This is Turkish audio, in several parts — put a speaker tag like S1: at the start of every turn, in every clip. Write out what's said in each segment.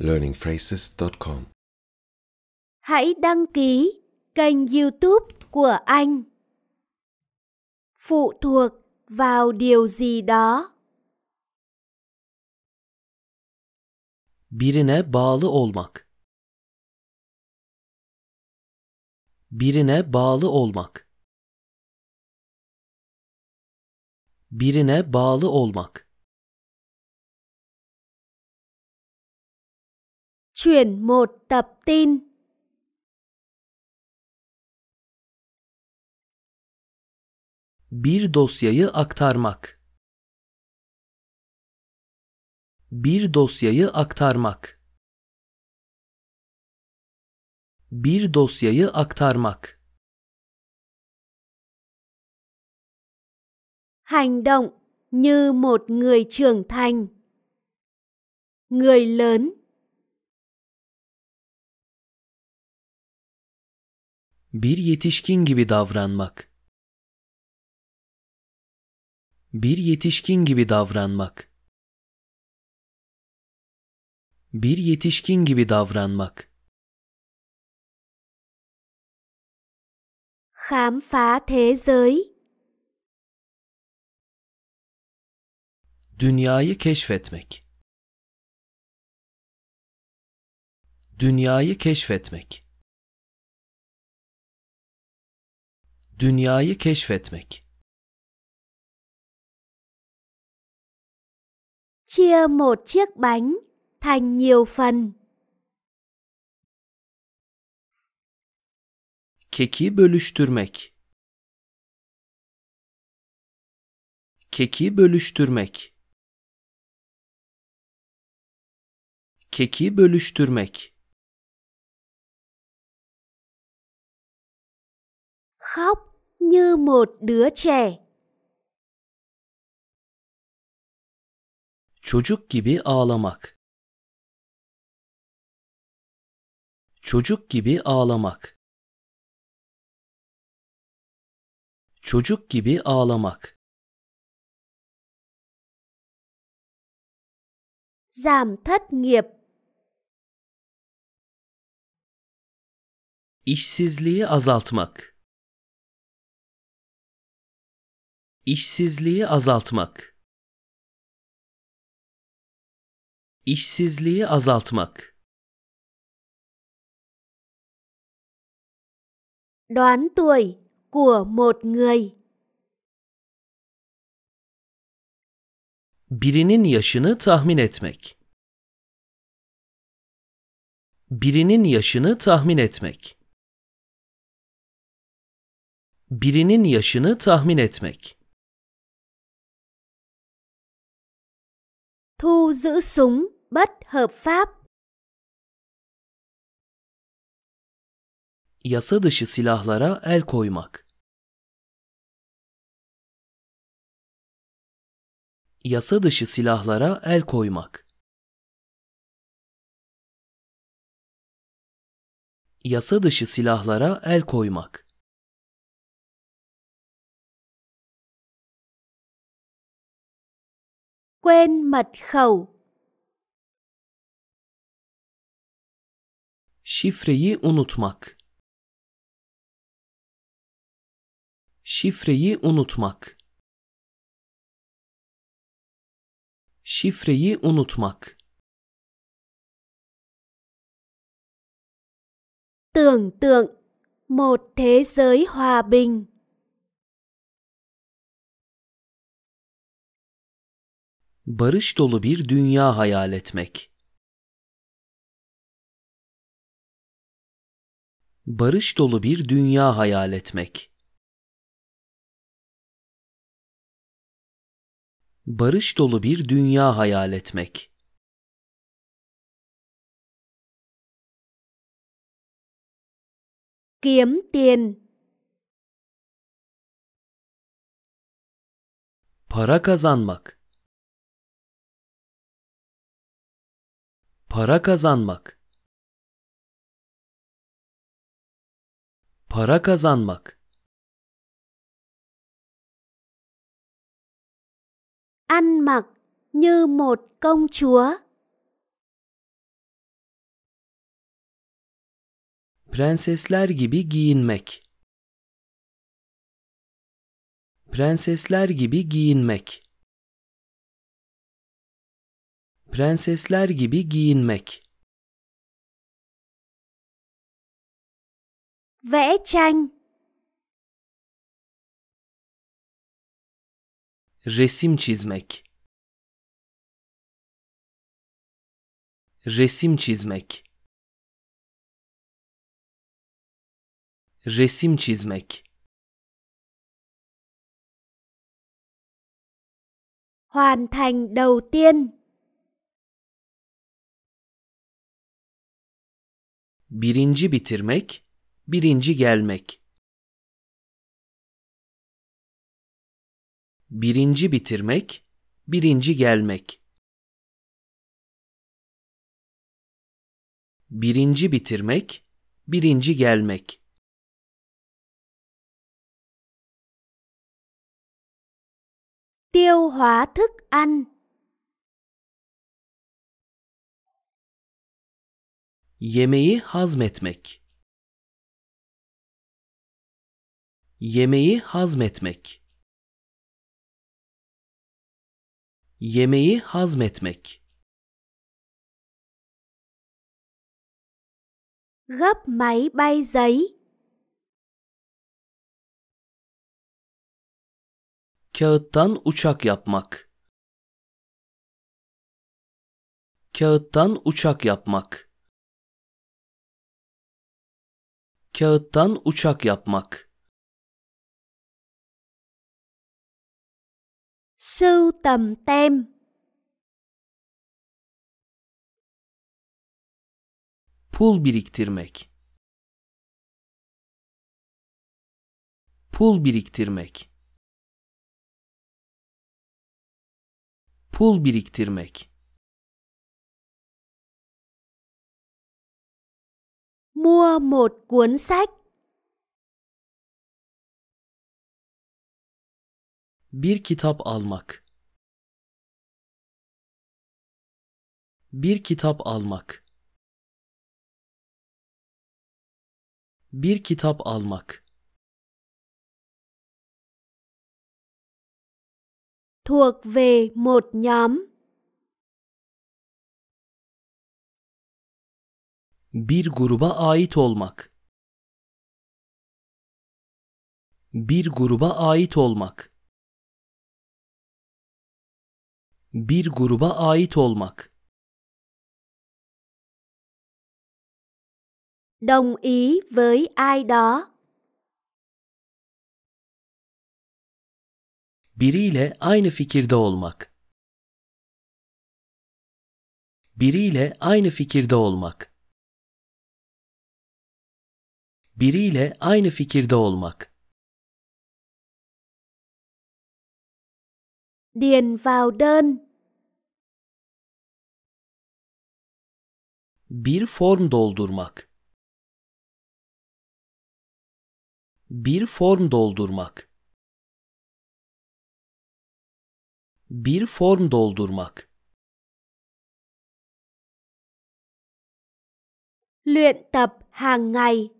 S1: learningphrases.com.
S2: Hãy đăng ký kênh YouTube của anh. Phụ thuộc vào điều gì đó. Birine bağlı olmak. Birine bağlı olmak. Birine bağlı olmak. Chuyển một tập tin. Bir dosyayı aktarmak. Bir dosyayı aktarmak. Bir dosyayı aktarmak. Hành động như một người trưởng thành. Người lớn Bir yetişkin gibi davranmak. Bir yetişkin gibi davranmak. Bir yetişkin gibi davranmak. Khám phá thế giới. Dünyayı keşfetmek. Dünyayı keşfetmek. Dünyayı keşfetmek. Chia một chiếc bánh thành nhiều phần. Keki bölüştürmek. Keki bölüştürmek. Keki bölüştürmek. khóc như một đứa trẻ. Çocuk gibi ağlamak. Çocuk gibi ağlamak. Çocuk gibi ağlamak. Giảm thất nghiệp. İşsizliği azaltmak. İşsizliği azaltmak. İşsizliği azaltmak. Đoán tuổi của một người. Birinin yaşını tahmin etmek. Birinin yaşını tahmin etmek. Birinin yaşını tahmin etmek. thu giữ súng bất hợp pháp. Yasa dışı silahlara el koymak. Yasa dışı silahlara el koymak. Yasa dışı silahlara el koymak. quên mật khẩu. Şifreyi unutmak. Şifreyi unutmak. Şifreyi unutmak. Tưởng tượng một thế giới hòa bình. barış dolu bir dünya hayal etmek. Barış dolu bir dünya hayal etmek. Barış dolu bir dünya hayal etmek. Kiếm tiền. Para kazanmak. Para kazanmak. Para kazanmak. Ăn mặc như một công chúa. Prensesler gibi giyinmek. Prensesler gibi giyinmek prensesler gibi giyinmek. Vẽ tranh. Resim çizmek. Resim çizmek. Resim çizmek. Hoàn thành đầu tiên. birinci bitirmek, birinci gelmek. Birinci bitirmek, birinci gelmek. Birinci bitirmek, birinci gelmek. Tiêu hóa thức ăn Yemeği hazmetmek. Yemeği hazmetmek. Yemeği hazmetmek. Gấp máy bay giấy. Kağıttan uçak yapmak. Kağıttan uçak yapmak. Kağıttan uçak yapmak. Sưu tầm tem. Pul biriktirmek. Pul biriktirmek. Pul biriktirmek. mua một cuốn sách. Bir kitap almak. Bir kitap almak. Bir kitap almak. Thuộc về một nhóm. bir gruba ait olmak bir gruba ait olmak bir gruba ait olmak đồng ý với ai đó biriyle aynı fikirde olmak biriyle aynı fikirde olmak biriyle aynı fikirde olmak. Điền vào đơn. Bir form doldurmak. Bir form doldurmak. Bir form doldurmak. Luyện tập hàng ngày.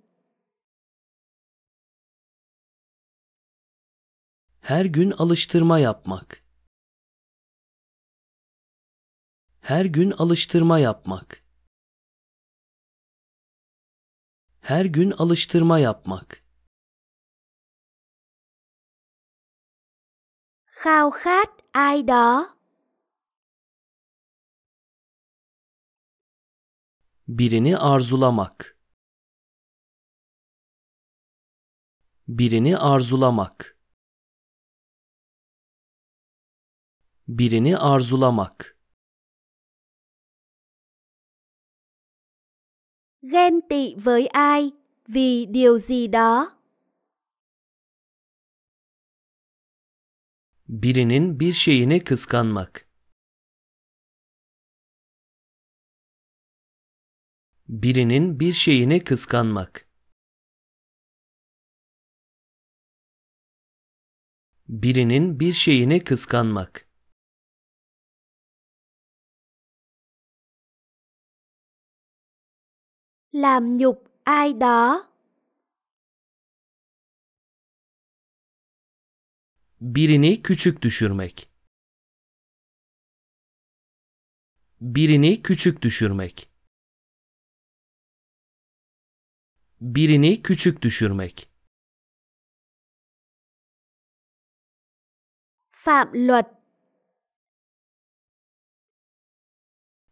S2: Her gün alıştırma yapmak. Her gün alıştırma yapmak. Her gün alıştırma yapmak. Khao khát ai đó. Birini arzulamak. Birini arzulamak. birini arzulamak. Ghen tị với ai vì điều gì đó?
S1: Birinin bir
S2: şeyini kıskanmak. Birinin bir şeyini kıskanmak. Birinin bir şeyini kıskanmak. làm nhục ai đó. Birini küçük düşürmek. Birini küçük düşürmek. Birini küçük düşürmek. Phạm luật.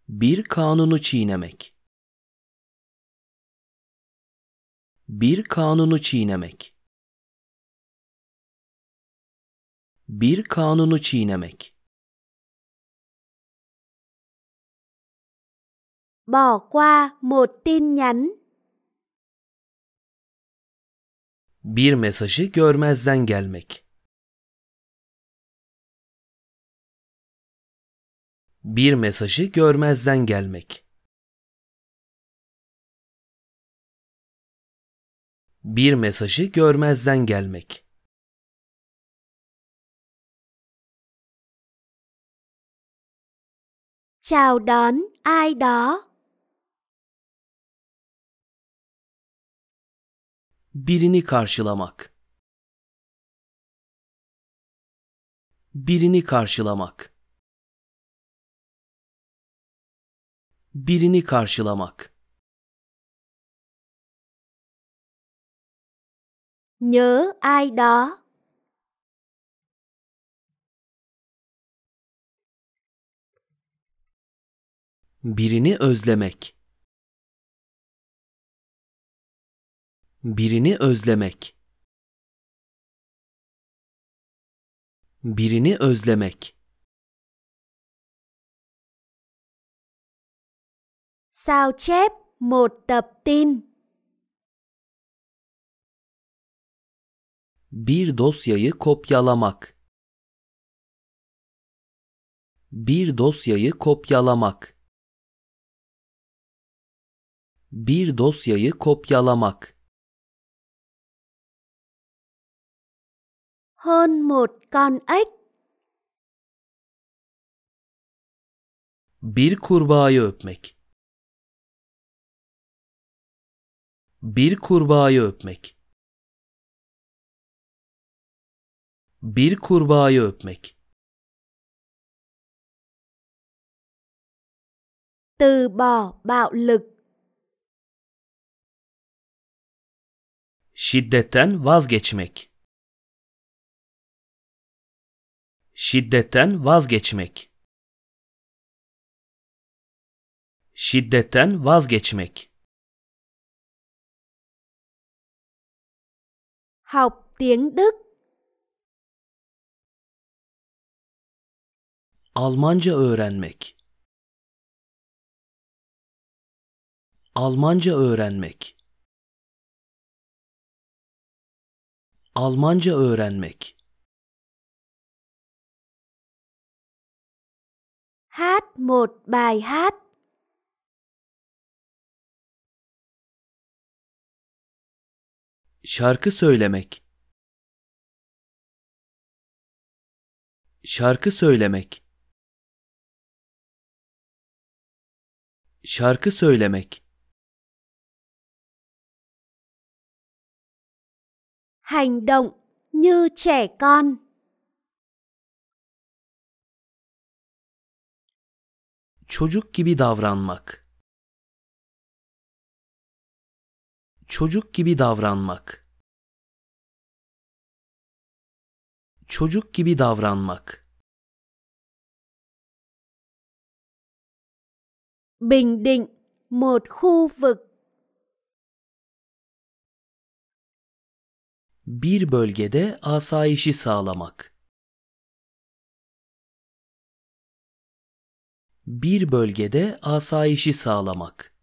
S2: Bir kanunu çiğnemek. Bir kanunu çiğnemek. Bir kanunu çiğnemek. Bỏ qua một tin nhắn. Bir mesajı görmezden gelmek. Bir mesajı görmezden gelmek. Bir mesajı görmezden gelmek. Chào đón ai đó. Birini karşılamak. Birini karşılamak. Birini karşılamak. nhớ ai đó birini özlemek birini özlemek birini özlemek sao chép một tập tin Bir dosyayı kopyalamak. Bir dosyayı kopyalamak. Bir dosyayı kopyalamak. Hơn một con ếch. Bir kurbağayı öpmek. Bir kurbağayı öpmek. Bir kurbağayı öpmek. Từ bỏ bạo lực. Şiddetten vazgeçmek. Şiddetten vazgeçmek. Şiddetten vazgeçmek. Học tiếng Đức. Almanca öğrenmek Almanca öğrenmek Almanca öğrenmek Hát một bài hát Şarkı söylemek Şarkı söylemek Şarkı söylemek. Hành động như trẻ con. Çocuk gibi davranmak. Çocuk gibi davranmak. Çocuk gibi davranmak. Bình Định, một khu vực. Bir bölgede asayişi sağlamak. Bir bölgede asayişi sağlamak.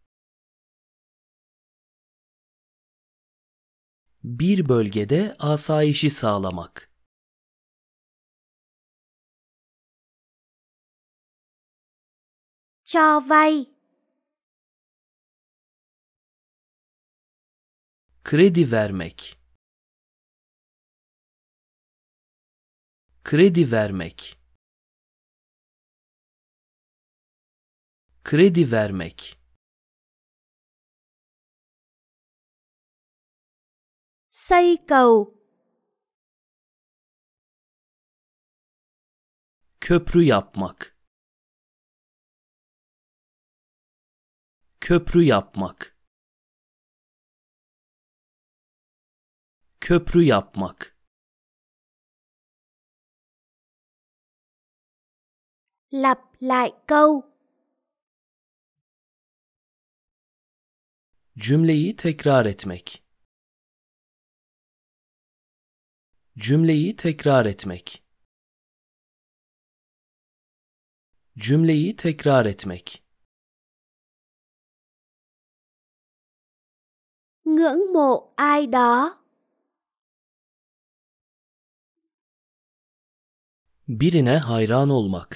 S2: Bir bölgede asayişi sağlamak. cho vay kredi vermek kredi vermek kredi vermek xây cầu köprü yapmak köprü yapmak köprü yapmak lặp lại câu cümleyi tekrar etmek cümleyi tekrar etmek cümleyi tekrar etmek ngưỡng mộ ai đó birine hayran olmak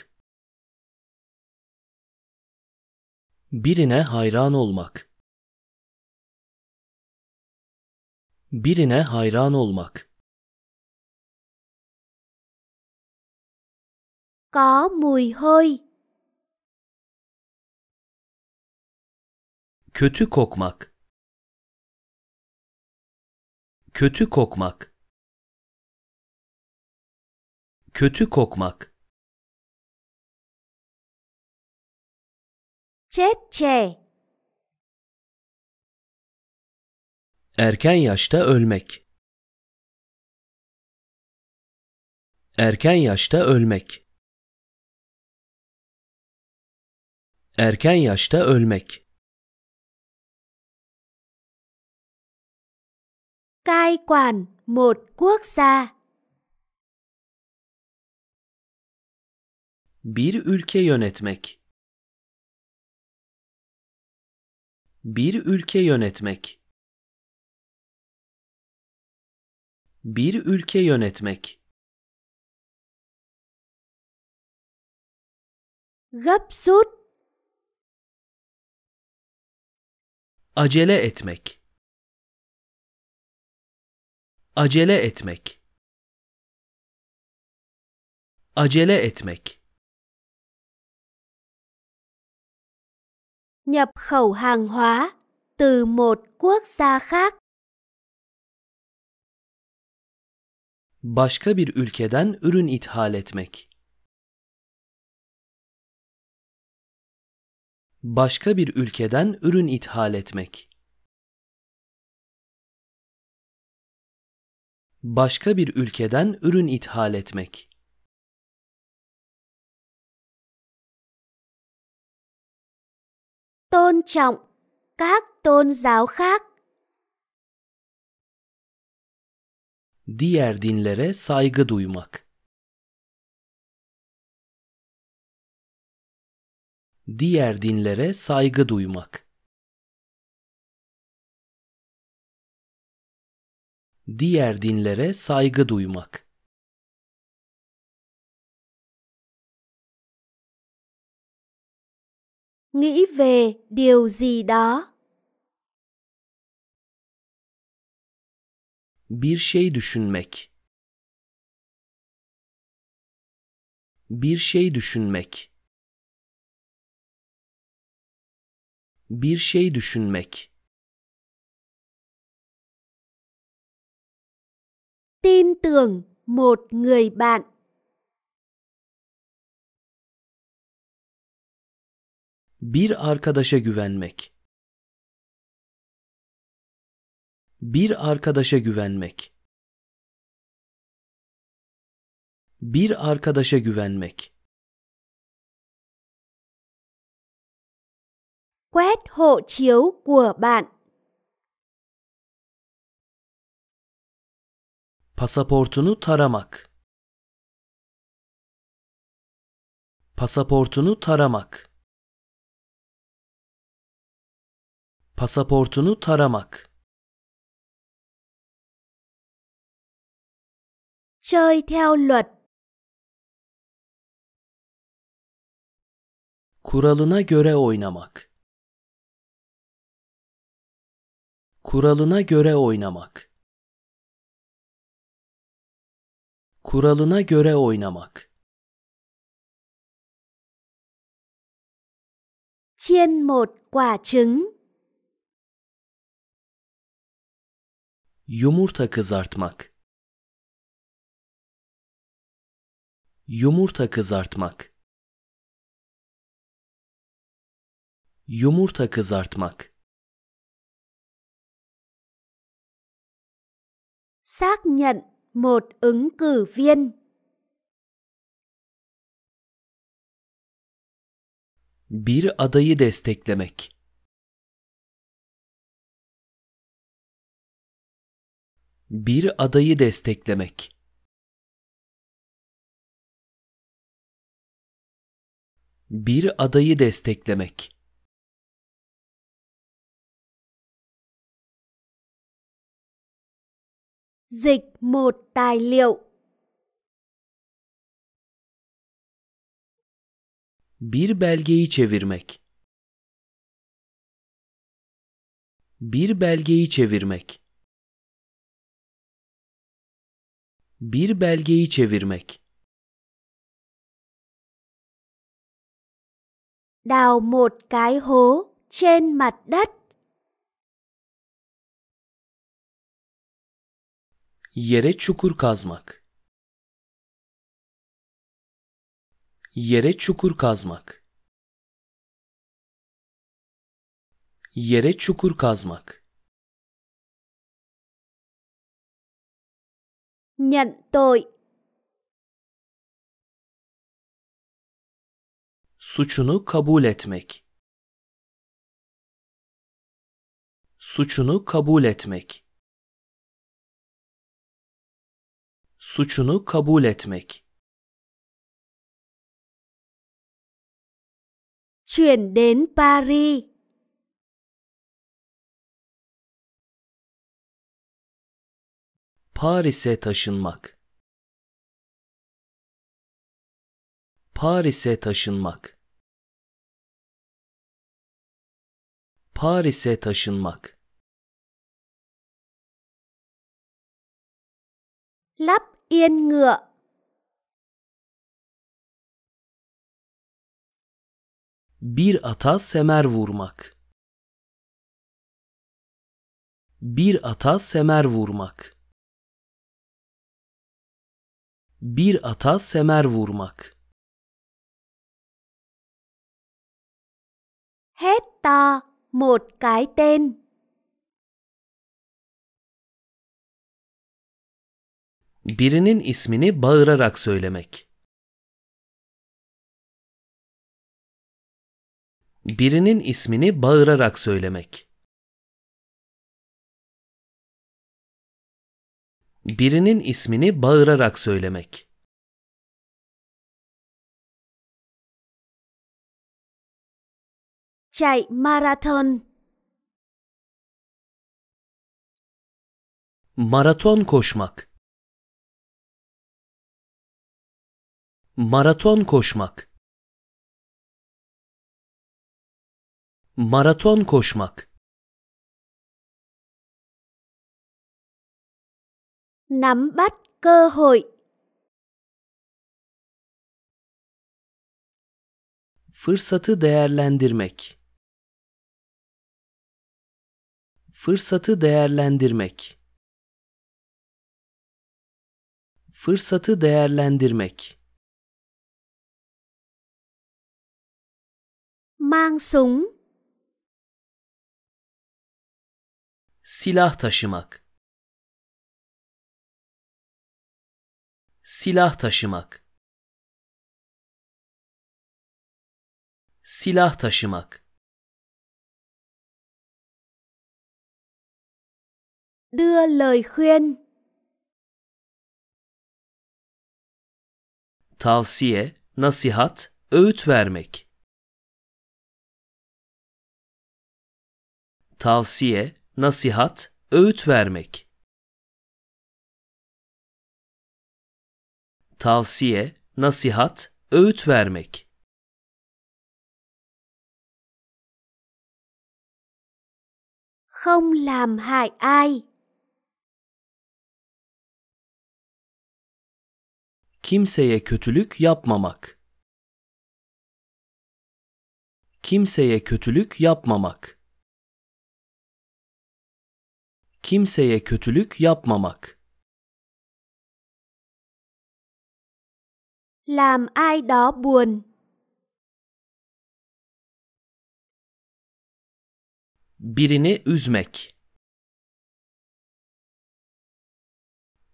S2: birine hayran olmak birine hayran olmak có mùi hôi kötü kokmak Kötü kokmak. Kötü kokmak. Çepçe. Erken yaşta ölmek. Erken yaşta ölmek. Erken yaşta ölmek. cai quản một quốc gia. Bir ülke yönetmek. Bir ülke yönetmek. Bir ülke yönetmek. Gấp rút. Acele etmek acele etmek acele etmek nhập khẩu hàng hóa từ một quốc gia khác başka bir ülkeden ürün ithal etmek başka bir ülkeden ürün ithal etmek başka bir ülkeden ürün ithal etmek. Tôn trọng các tôn giáo khác. Diğer dinlere saygı duymak. Diğer dinlere saygı duymak. diğer dinlere saygı duymak. Nghĩ về điều gì đó. Bir şey düşünmek. Bir şey düşünmek. Bir şey düşünmek. tin tưởng một người bạn bir arkadaşa güvenmek bir arkadaşa güvenmek bir arkadaşa güvenmek quét hộ chiếu của bạn Pasaportunu taramak. Pasaportunu taramak. Pasaportunu taramak. Chơi theo luật. Kuralına göre oynamak. Kuralına göre oynamak. kuralına göre oynamak. chiên một quả trứng. Yumurta kızartmak. Yumurta kızartmak. Yumurta kızartmak. Xác nhận một ứng cử viên. Bir adayı desteklemek. Bir adayı desteklemek. Bir adayı desteklemek. dịch một tài liệu. Bir belgeyi çevirmek. Bir belgeyi çevirmek. Bir belgeyi çevirmek. Đào một cái hố trên mặt đất. Yere çukur kazmak. Yere çukur kazmak. Yere çukur kazmak. Nhận tội. Suçunu kabul etmek. Suçunu kabul etmek. suçunu kabul etmek. Chuyển đến Paris. Paris'e taşınmak. Paris'e taşınmak. Paris'e taşınmak. lắp Yên ngựa Bir ata semer vurmak Bir ata semer vurmak Bir ata semer vurmak Hết ta một cái tên birinin ismini bağırarak söylemek. Birinin ismini bağırarak söylemek. Birinin ismini bağırarak söylemek. Chạy maraton. Maraton koşmak. Maraton koşmak Maraton koşmak Nắm bắt cơ hội Fırsatı değerlendirmek Fırsatı değerlendirmek Fırsatı değerlendirmek Mang súng. Silah taşımak. Silah taşımak. Silah taşımak. đưa lời khuyên tavsiye, nasihat, öğüt vermek tavsiye, nasihat, öğüt vermek. Tavsiye, nasihat, öğüt vermek. Không làm hại ai. Kimseye kötülük yapmamak. Kimseye kötülük yapmamak. Kimseye kötülük yapmamak. Làm ai đó buồn. Birini üzmek.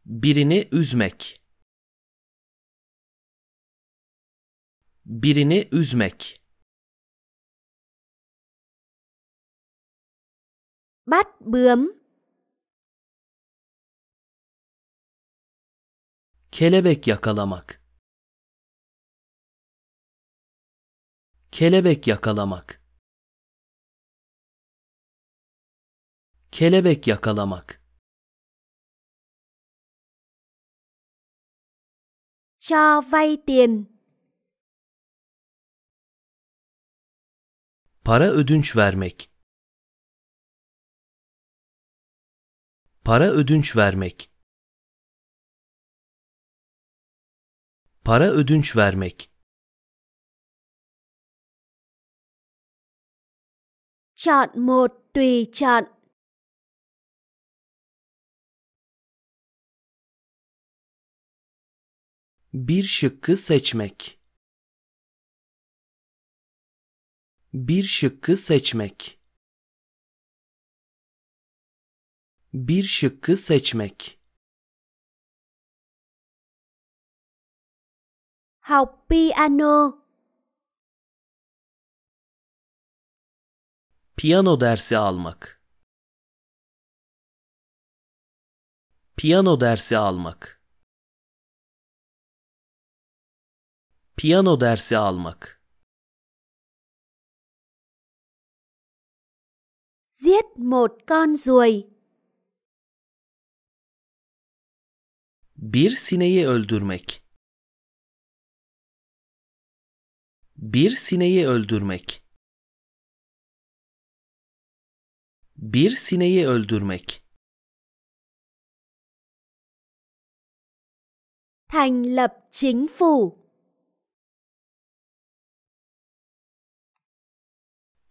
S2: Birini üzmek. Birini üzmek. bắt bướm Kelebek yakalamak. Kelebek yakalamak. Kelebek yakalamak. cho vay tiền. Para ödünç vermek. Para ödünç vermek. Para ödünç vermek. Chọn một tùy chọn. Bir şıkkı seçmek. Bir şıkkı seçmek. Bir şıkkı seçmek. Học piano. Piyano dersi almak. Piyano dersi almak. Piyano dersi almak. Giết một con ruồi. Bir sineği öldürmek. Bir sineği öldürmek. Bir sineği öldürmek. Thành lập chính phủ.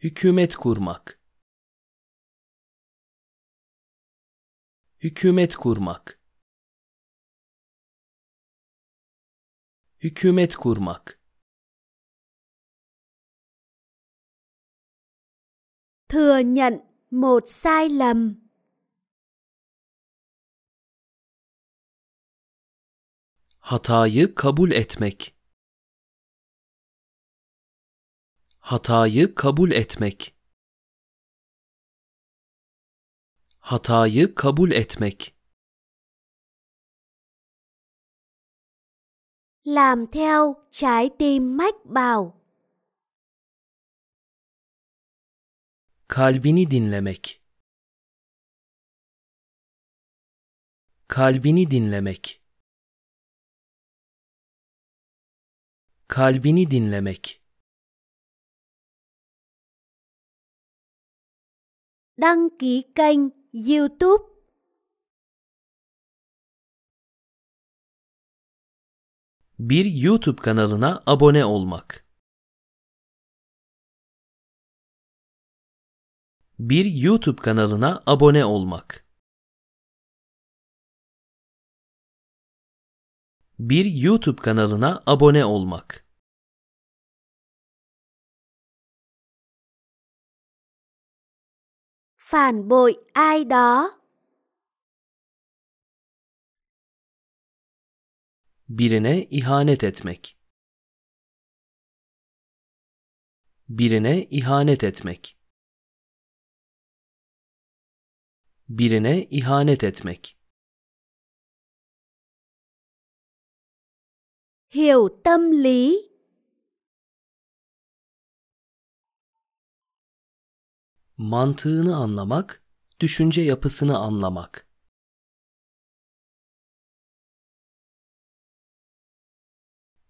S2: Hükümet kurmak. Hükümet kurmak. Hükümet kurmak. thừa nhận một sai lầm hatayı kabul etmek hatayı kabul etmek hatayı kabul etmek làm theo trái tim mách bảo Kalbini dinlemek. Kalbini dinlemek. Kalbini dinlemek. Đăng ký kênh YouTube Bir YouTube kanalına abone olmak. Bir YouTube kanalına abone olmak. Bir YouTube kanalına abone olmak. Phản bội ai đó. Birine ihanet etmek. Birine ihanet etmek. birine ihanet etmek. Hiểu tâm lý Mantığını anlamak, düşünce yapısını anlamak.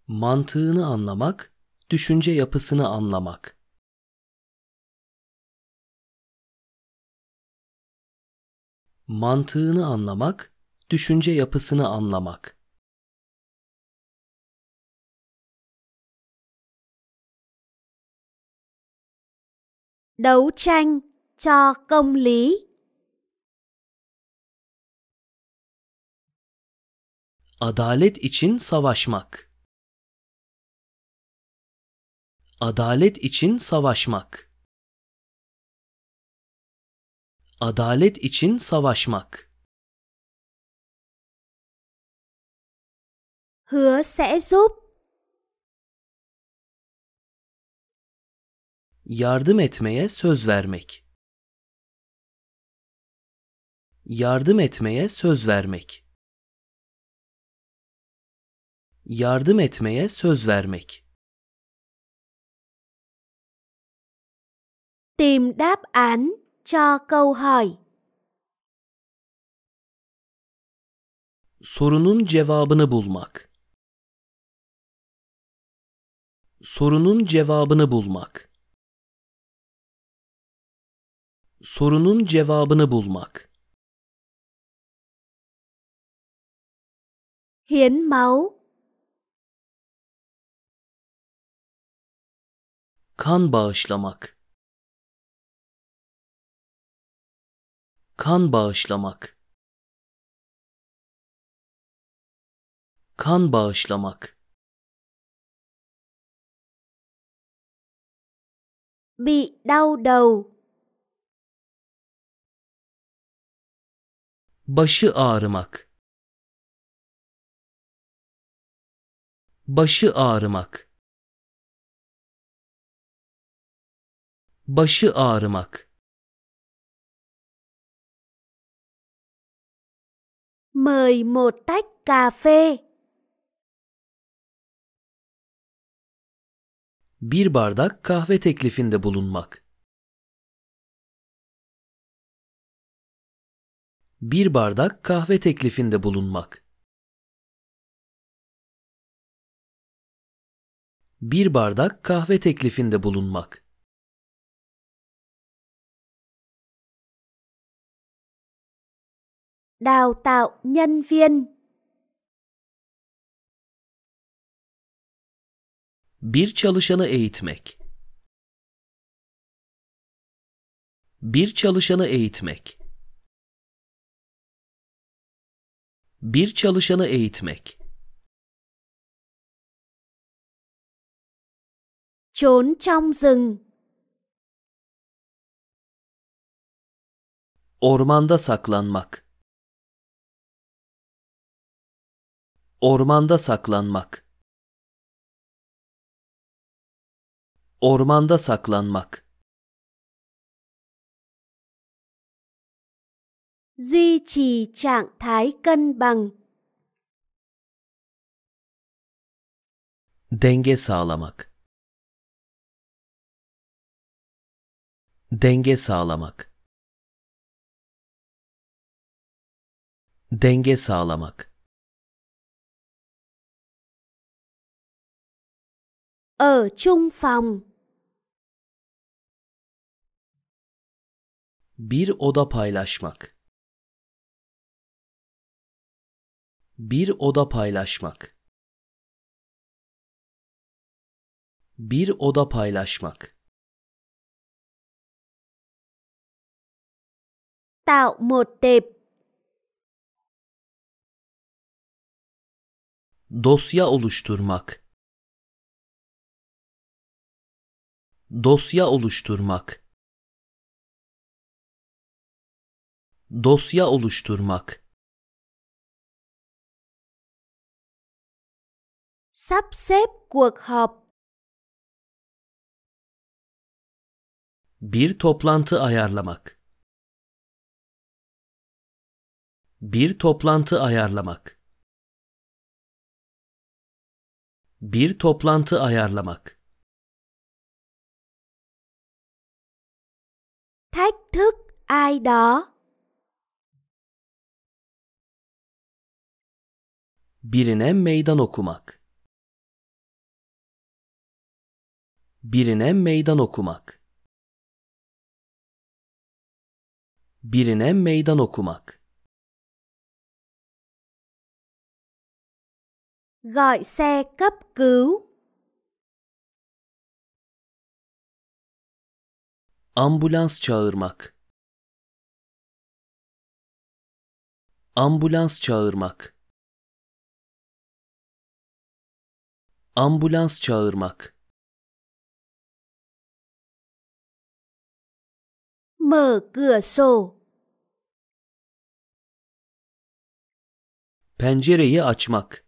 S2: Mantığını anlamak, düşünce yapısını anlamak. mantığını anlamak, düşünce yapısını anlamak. Đấu tranh cho công lý. Adalet için savaşmak. Adalet için savaşmak. adalet için savaşmak. Hứa sẽ giúp. Yardım etmeye söz vermek. Yardım etmeye söz vermek. Yardım etmeye söz vermek. Tìm đáp án cho câu hỏi. Sorunun cevabını bulmak. Sorunun cevabını bulmak. Sorunun cevabını bulmak. Hiến máu. Kan bağışlamak. kan bağışlamak kan bağışlamak bị đau đầu başı ağrımak başı ağrımak başı ağrımak mời một tách cà phê. Bir bardak kahve teklifinde bulunmak. Bir bardak kahve teklifinde bulunmak. Bir bardak kahve teklifinde bulunmak. đào tạo nhân viên. Bir çalışanı eğitmek. Bir çalışanı eğitmek. Bir çalışanı eğitmek. Trốn trong rừng. Ormanda saklanmak. Ormanda saklanmak. Ormanda saklanmak. Duy trì trạng thái cân bằng. Denge sağlamak. Denge sağlamak. Denge sağlamak. ở chung phòng. Bir oda paylaşmak. Bir oda paylaşmak. Bir oda paylaşmak. Tạo một tệp. Dosya oluşturmak. Dosya oluşturmak Dosya oluşturmak Sắp xếp cuộc họp Bir toplantı ayarlamak Bir toplantı ayarlamak Bir toplantı ayarlamak thách thức ai đó. Birine meydan okumak. Birine meydan okumak. Birine meydan okumak. Gọi xe cấp cứu. Ambulans çağırmak. Ambulans çağırmak. Ambulans çağırmak. Mở cửa sổ. Pencereyi açmak.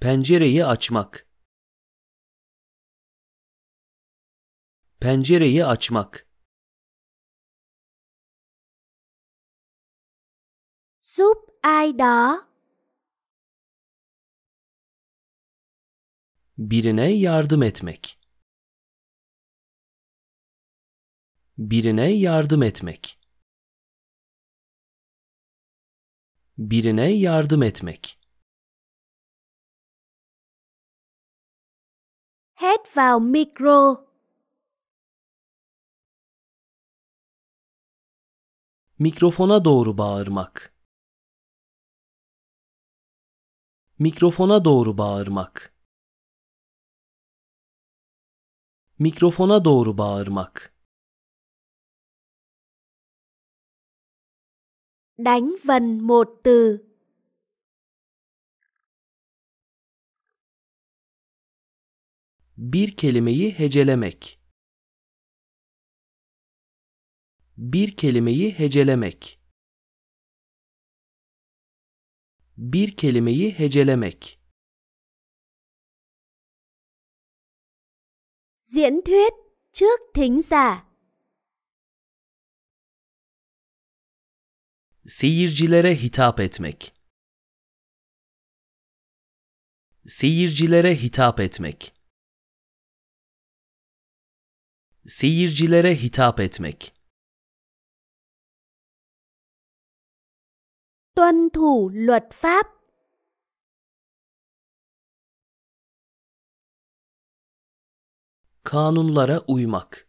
S2: Pencereyi açmak. Pencereyi açmak. giúp ai đó. Birine yardım etmek. Birine yardım etmek. Birine yardım etmek. Hét vào micro. mikrofona doğru bağırmak mikrofona doğru bağırmak mikrofona doğru
S1: bağırmak
S2: đánh vần một từ bir kelimeyi hecelemek Bir kelimeyi hecelemek. Bir kelimeyi hecelemek. Diễn thuyết trước thính giả. Seyircilere hitap etmek. Seyircilere hitap etmek. Seyircilere hitap etmek. tuân thủ luật pháp kanunlara uymak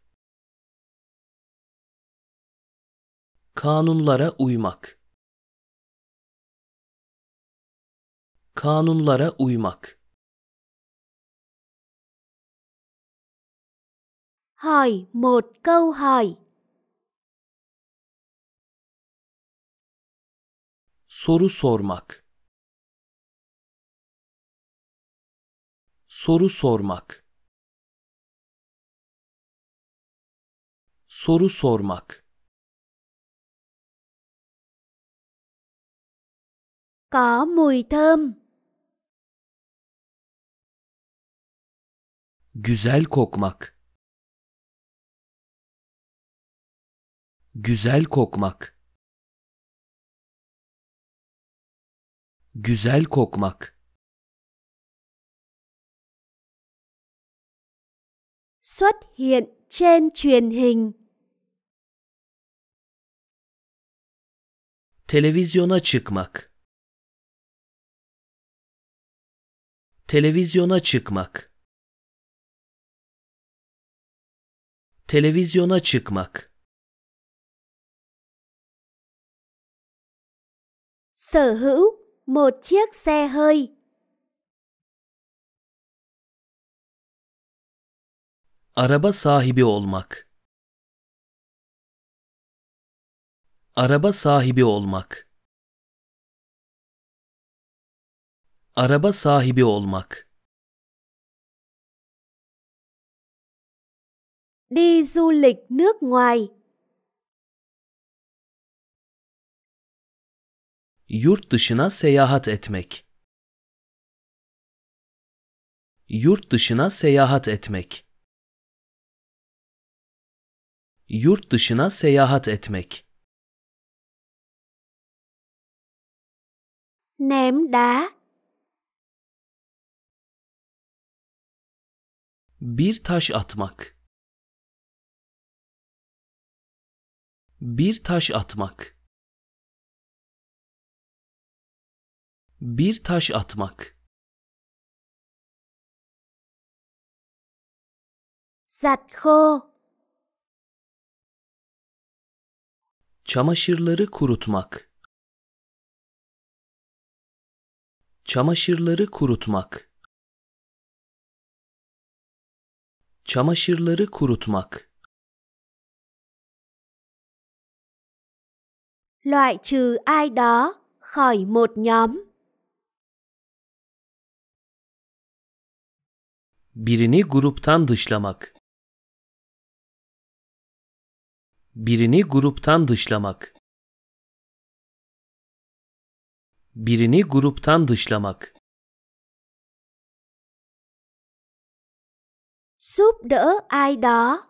S2: kanunlara uymak kanunlara uymak hỏi một câu hỏi Soru sormak. Soru sormak. Soru sormak. Có mùi thơm. Güzel kokmak. Güzel kokmak. Güzel kokmak. Xuất hiện trên truyền hình. Televizyona çıkmak. Televizyona çıkmak. Televizyona çıkmak. sở hữu một chiếc xe hơi. Araba sahibi olmak. Araba sahibi olmak. Araba sahibi olmak. Đi du lịch nước ngoài. Yurt dışına seyahat etmek. Yurt dışına seyahat etmek. Yurt dışına seyahat etmek. Ném đá. Bir taş atmak. Bir taş atmak. Bir taş atmak. Giặt khô. Çamaşırları kurutmak. Çamaşırları kurutmak. Çamaşırları kurutmak. Loại trừ ai đó khỏi một nhóm. Birini gruptan dışlamak. Birini gruptan dışlamak. Birini gruptan dışlamak. Giúp đỡ ai đó.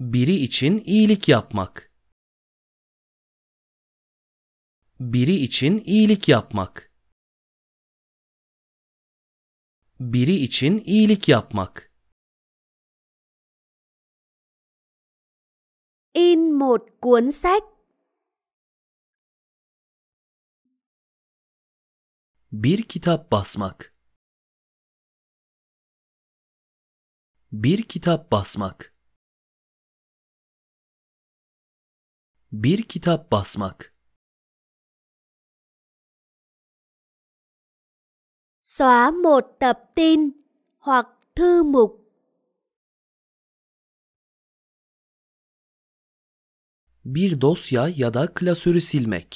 S2: Biri için iyilik yapmak. Biri için iyilik yapmak. biri için iyilik yapmak. In một cuốn sách. Bir kitap basmak. Bir kitap basmak. Bir kitap basmak. xóa một tập tin hoặc thư mục. Bir dosya ya da klasörü silmek.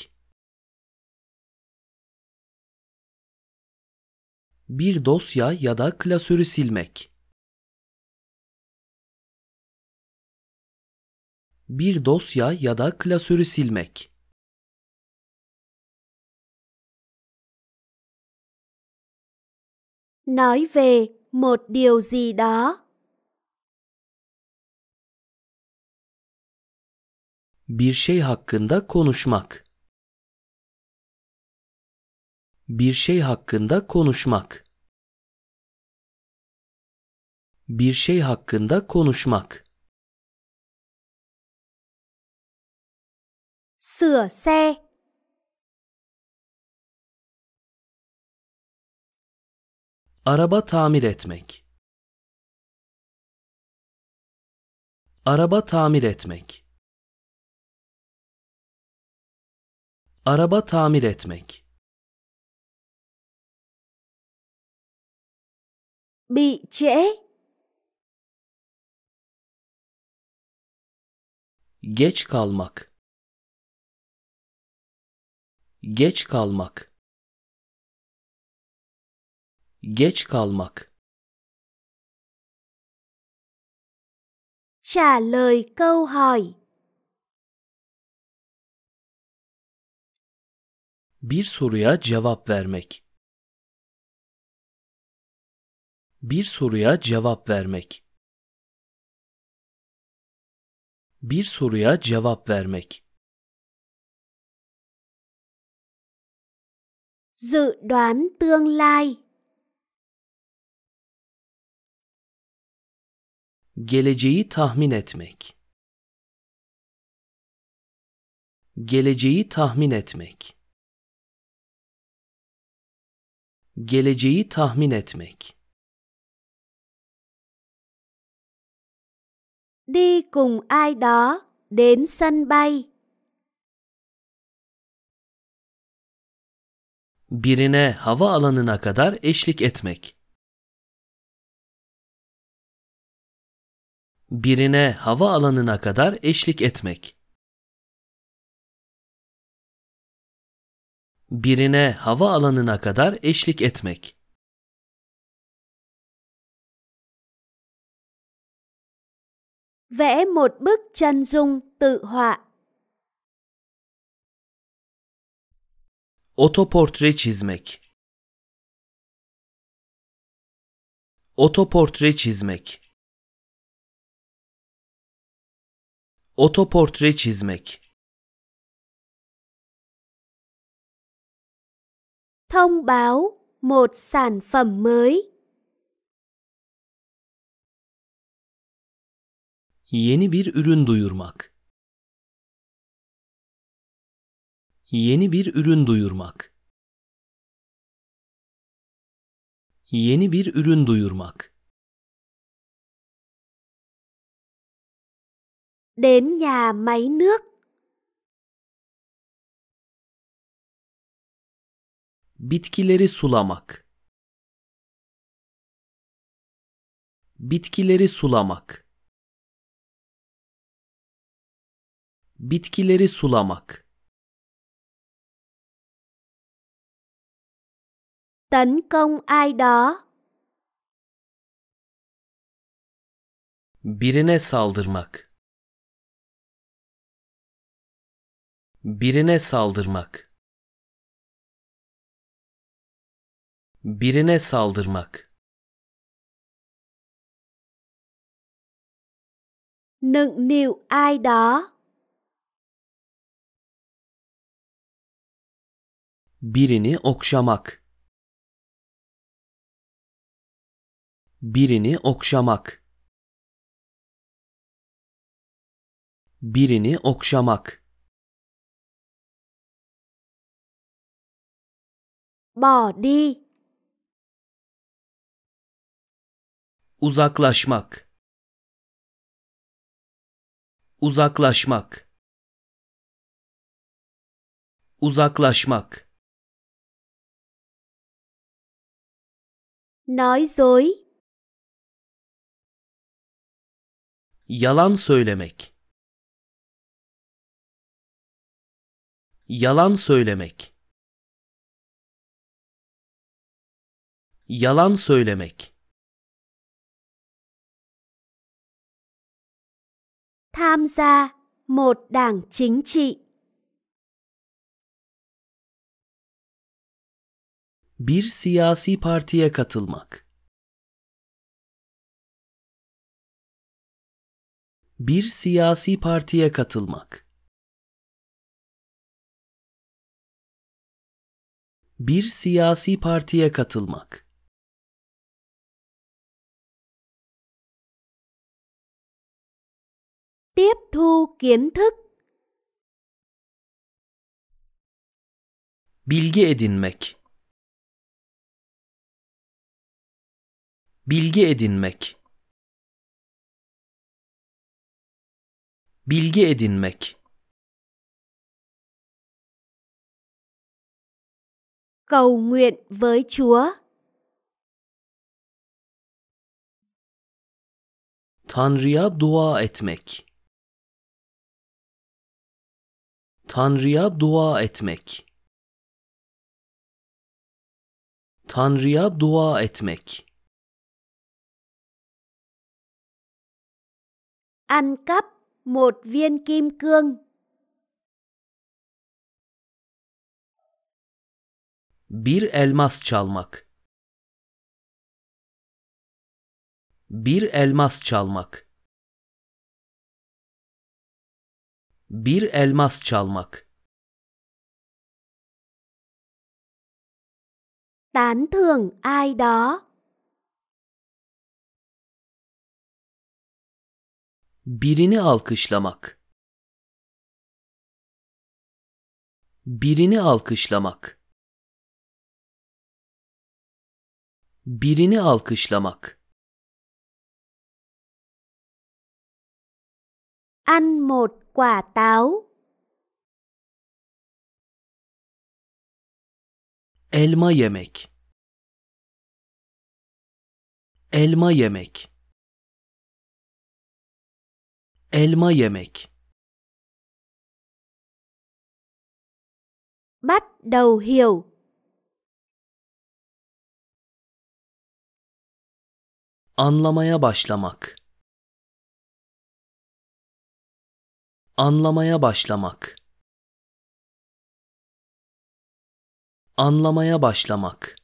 S2: Bir dosya ya da klasörü silmek. Bir dosya ya da klasörü silmek. nói về một điều gì đó. Bir şey hakkında konuşmak. Bir şey hakkında konuşmak. Bir şey hakkında konuşmak. Sửa xe Araba tamir etmek. Araba tamir etmek. Araba tamir etmek. Bị trễ. Geç kalmak. Geç kalmak geç kalmak. Trả lời câu hỏi. Bir soruya cevap vermek. Bir soruya cevap vermek. Bir soruya cevap vermek. Dự đoán tương lai. Geleceği tahmin etmek. Geleceği tahmin etmek. Geleceği tahmin etmek. Đi cùng ai đó đến sân bay. Birine hava alanına kadar eşlik etmek. birine hava alanına kadar eşlik etmek. Birine hava alanına kadar eşlik etmek. Vẽ một bức chân dung tự họa. Otoportre çizmek. Otoportre çizmek. Otoportre çizmek Thông báo một sản phẩm mới. Yeni bir ürün duyurmak. Yeni bir ürün duyurmak. Yeni bir ürün duyurmak. đến nhà máy nước. Bitkileri sulamak. Bitkileri sulamak. Bitkileri sulamak. Tấn công ai đó. Birine saldırmak. birine saldırmak birine saldırmak nựng nịu ai đó birini okşamak birini okşamak birini okşamak Bỏ đi. Uzaklaşmak. Uzaklaşmak. Uzaklaşmak. Nói dối. Yalan söylemek. Yalan söylemek. Yalan söylemek. tham gia một đảng chính trị. Bir siyasi partiye katılmak. Bir siyasi partiye katılmak. Bir siyasi partiye katılmak. Tiếp thu kiến thức. Bilgi edinmek. Bilgi edinmek. Bilgi edinmek. Cầu nguyện với Chúa. Tanrı'ya dua etmek. Tanrı'ya dua etmek. Tanrı'ya dua etmek. Ăn cắp một viên kim cương. Bir elmas çalmak. Bir elmas çalmak. Bir elmas çalmak. Tán thưởng ai đó. Birini alkışlamak. Birini alkışlamak. Birini alkışlamak. Ăn một quả táo elma yemek elma yemek elma yemek bắt đầu hiểu anlamaya başlamak Anlamaya başlamak. Anlamaya başlamak.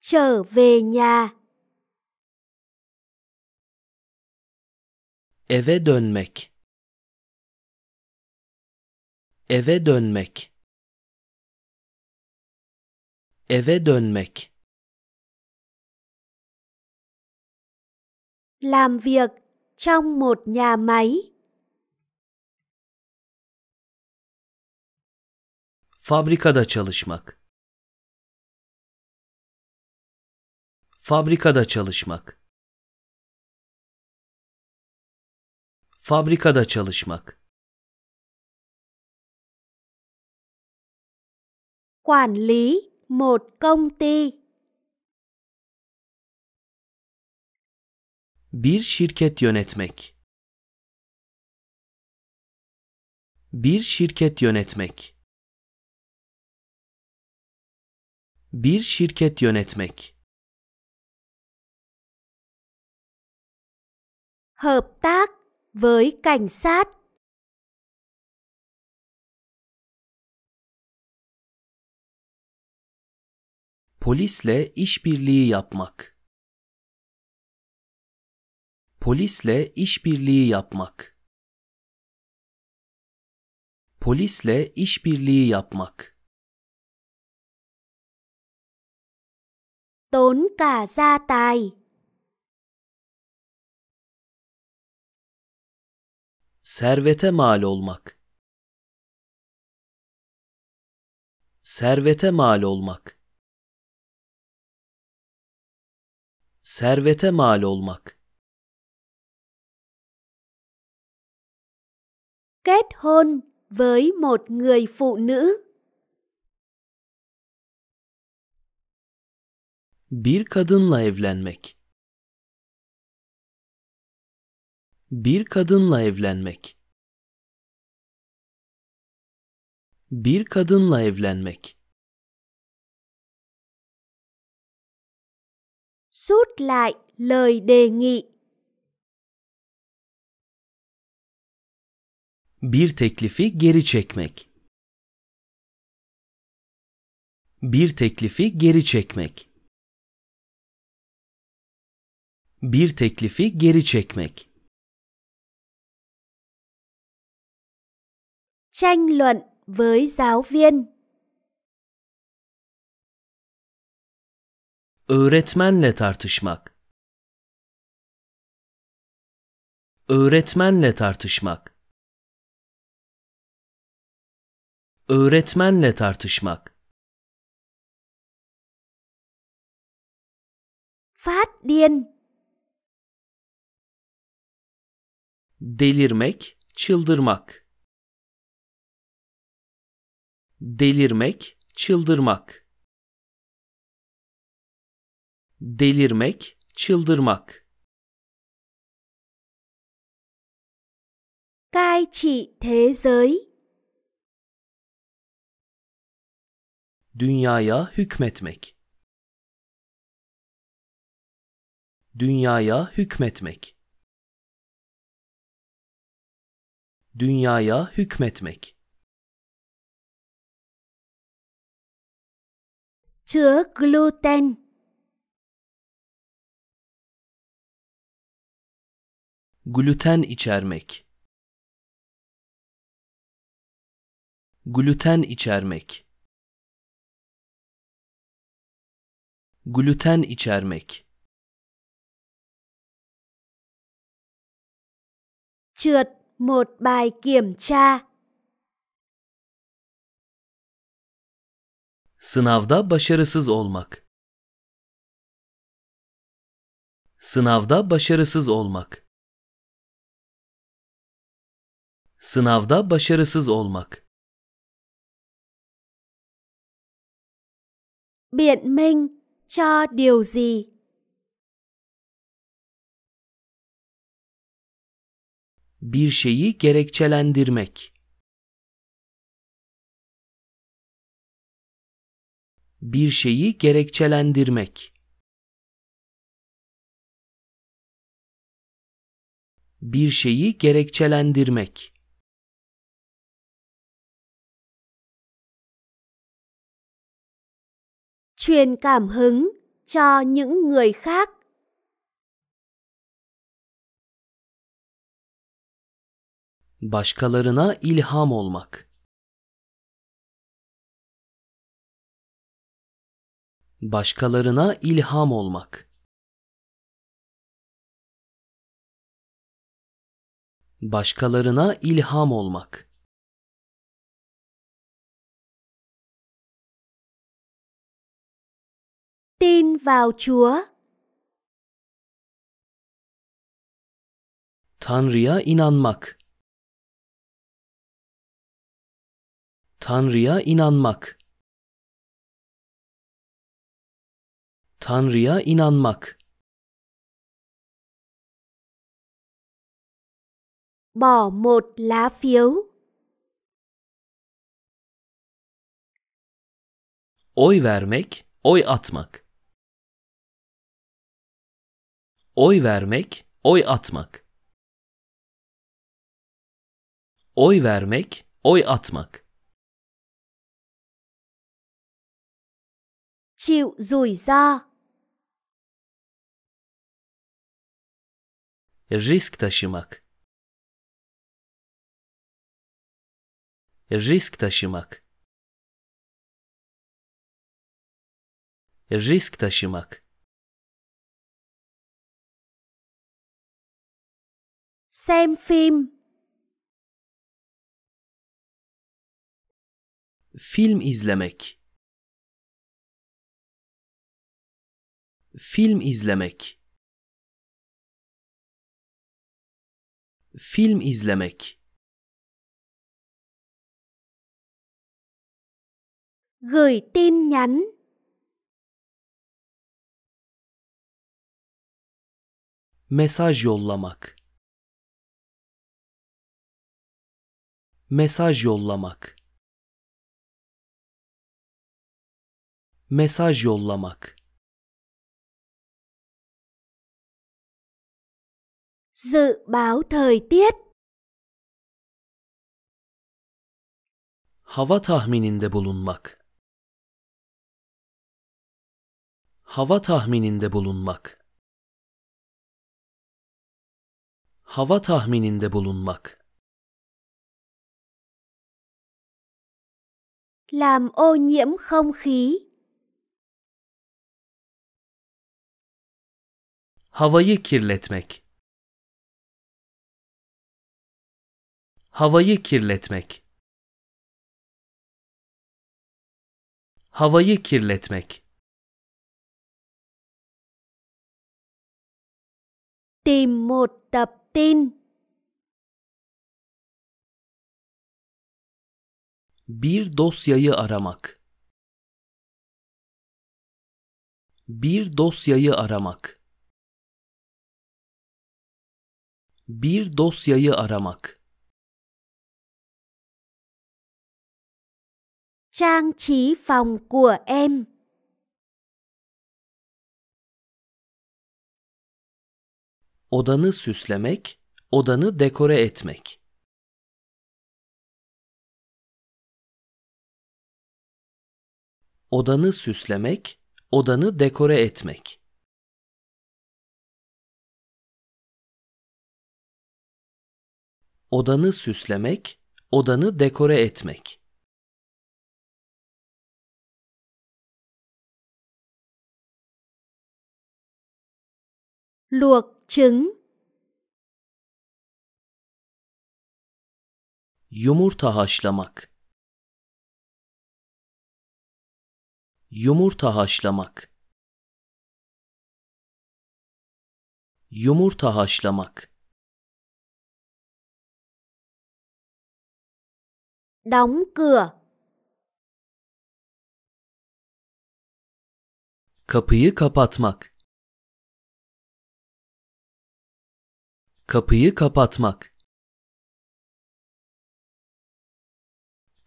S2: trở về nhà. Eve dönmek. Eve dönmek. Eve dönmek. làm việc trong một nhà máy. Fabrikada çalışmak. Fabrikada çalışmak. Fabrikada çalışmak. Quản lý một công ty. Bir şirket yönetmek. Bir şirket yönetmek. Bir şirket yönetmek. Hợp tác với cảnh sát. Polisle işbirliği yapmak. Polisle işbirliği yapmak. Polisle işbirliği yapmak. Tốn cả gia tài. Servete mal olmak. Servete mal olmak. Servete mal olmak. kết hôn với một người phụ nữ. Bir kadınla evlenmek. Bir kadınla evlenmek. Bir kadınla evlenmek. Rút lại lời đề nghị Bir teklifi geri çekmek. Bir teklifi geri çekmek. Bir teklifi geri
S1: çekmek.
S2: Tranh luận với giáo viên. Öğretmenle tartışmak. Öğretmenle tartışmak. öğretmenle tartışmak. Phát điên. Delirmek, çıldırmak. Delirmek, çıldırmak. Delirmek, çıldırmak. Cai trị thế giới. dünyaya hükmetmek dünyaya hükmetmek dünyaya hükmetmek chứa gluten gluten içermek gluten içermek gluten içermek trượt một bài kiểm tra Sınavda başarısız olmak Sınavda başarısız olmak Sınavda başarısız olmak Biện minh cho điều gì? Bir şeyi gerekçelendirmek. Bir şeyi gerekçelendirmek. Bir şeyi gerekçelendirmek. truyền cảm hứng cho những người khác başkalarına ilham olmak başkalarına ilham olmak başkalarına ilham olmak tin vào Chúa. Tanrı'ya inanmak. Tanrı'ya inanmak. Tanrı'ya inanmak. Bỏ một lá phiếu. Oy vermek, oy atmak. Oy vermek, oy atmak. Oy vermek, oy atmak. Chịu rủi ro. Risk taşımak. Risk taşımak. Risk taşımak. xem phim film izlemek film izlemek film izlemek gửi tin nhắn mesaj yollamak Mesaj yollamak. Mesaj yollamak. Dự báo thời tiết. Hava tahmininde bulunmak. Hava tahmininde bulunmak. Hava tahmininde bulunmak. làm ô nhiễm không khí. Havayı kirletmek. Havayı kirletmek. Havayı kirletmek. Tìm một tập tin Bir dosyayı aramak. Bir dosyayı aramak. Bir dosyayı aramak. trang trí phòng của em. Odanı süslemek, odanı dekore etmek. odanı süslemek, odanı dekore etmek. Odanı süslemek, odanı dekore etmek. Luộc trứng Yumurta haşlamak Yumurta haşlamak Yumurta haşlamak Đóng cửa Kapıyı kapatmak Kapıyı kapatmak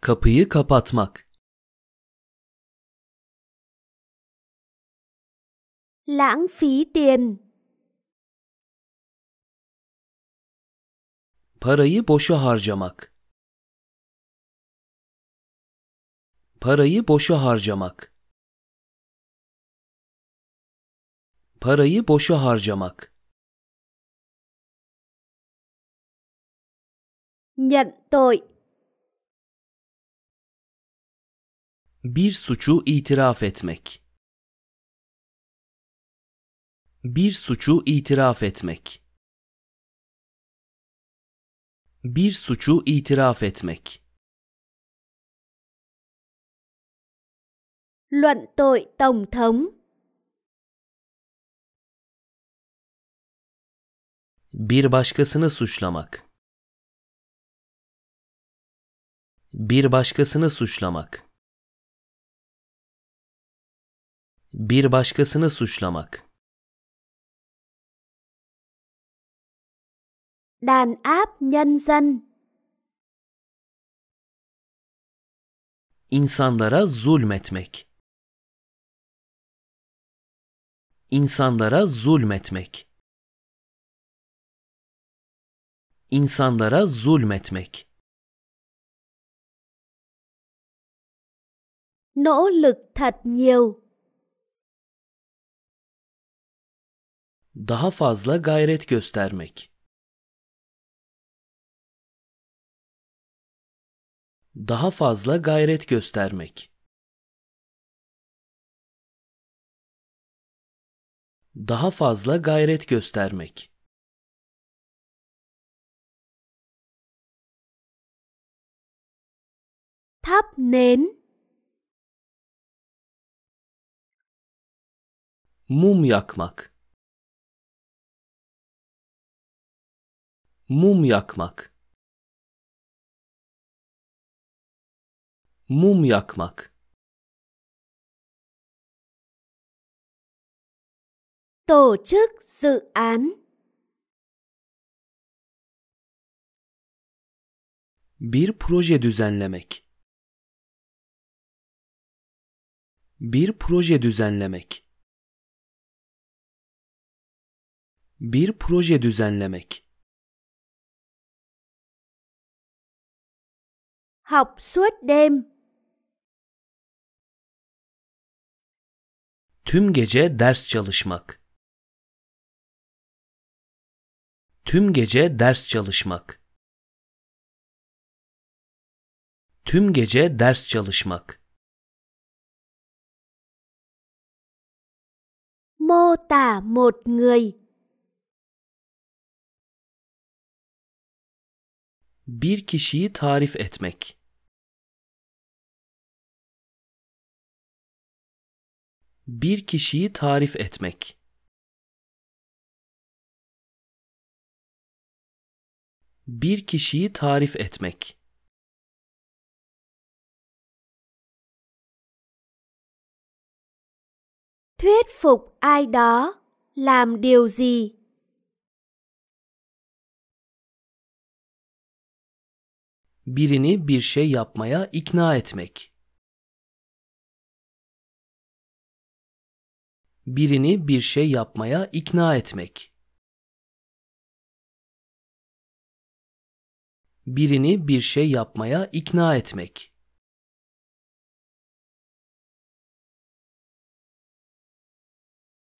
S2: Kapıyı kapatmak lãng phí tiền. Parayı boşa harcamak. Parayı boşa harcamak. Parayı boşa harcamak. Nhận tội. Bir suçu itiraf etmek. Bir suçu itiraf etmek. Bir suçu itiraf etmek. Luận tội tổng thống. Bir başkasını suçlamak. Bir başkasını suçlamak. Bir başkasını suçlamak. đàn áp nhân dân. İnsanlara zulmetmek. İnsanlara zulmetmek. İnsanlara zulmetmek. Nỗ lực thật nhiều. Daha fazla gayret göstermek. daha fazla gayret göstermek. Daha fazla gayret göstermek. Thắp nến. Mum yakmak. Mum yakmak. mum yakmak. Tổ chức dự án. Bir proje düzenlemek. Bir proje düzenlemek. Bir proje düzenlemek. Học suốt đêm. Tüm gece ders çalışmak. Tüm gece ders çalışmak. Tüm gece ders çalışmak. Mô tả một người. Bir kişiyi tarif etmek. bir kişiyi tarif etmek. Bir kişiyi tarif etmek. Thuyết phục ai đó làm điều gì? Birini bir şey yapmaya ikna etmek. birini bir şey yapmaya ikna etmek. Birini bir şey yapmaya ikna etmek.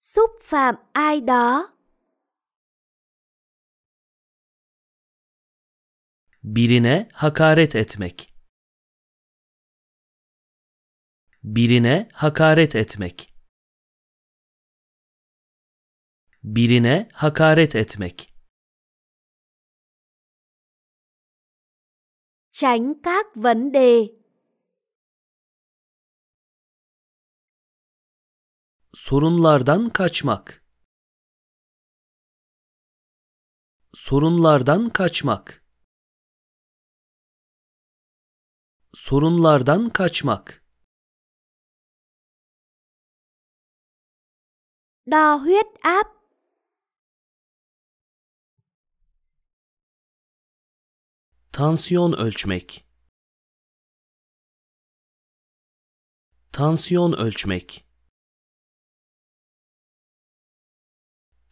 S2: Xúc phạm ai đó. Birine hakaret etmek. Birine hakaret etmek. birine hakaret etmek. Tránh các vấn đề. Sorunlardan kaçmak. Sorunlardan kaçmak. Sorunlardan kaçmak. Đo huyết áp Tansiyon ölçmek. Tansiyon ölçmek.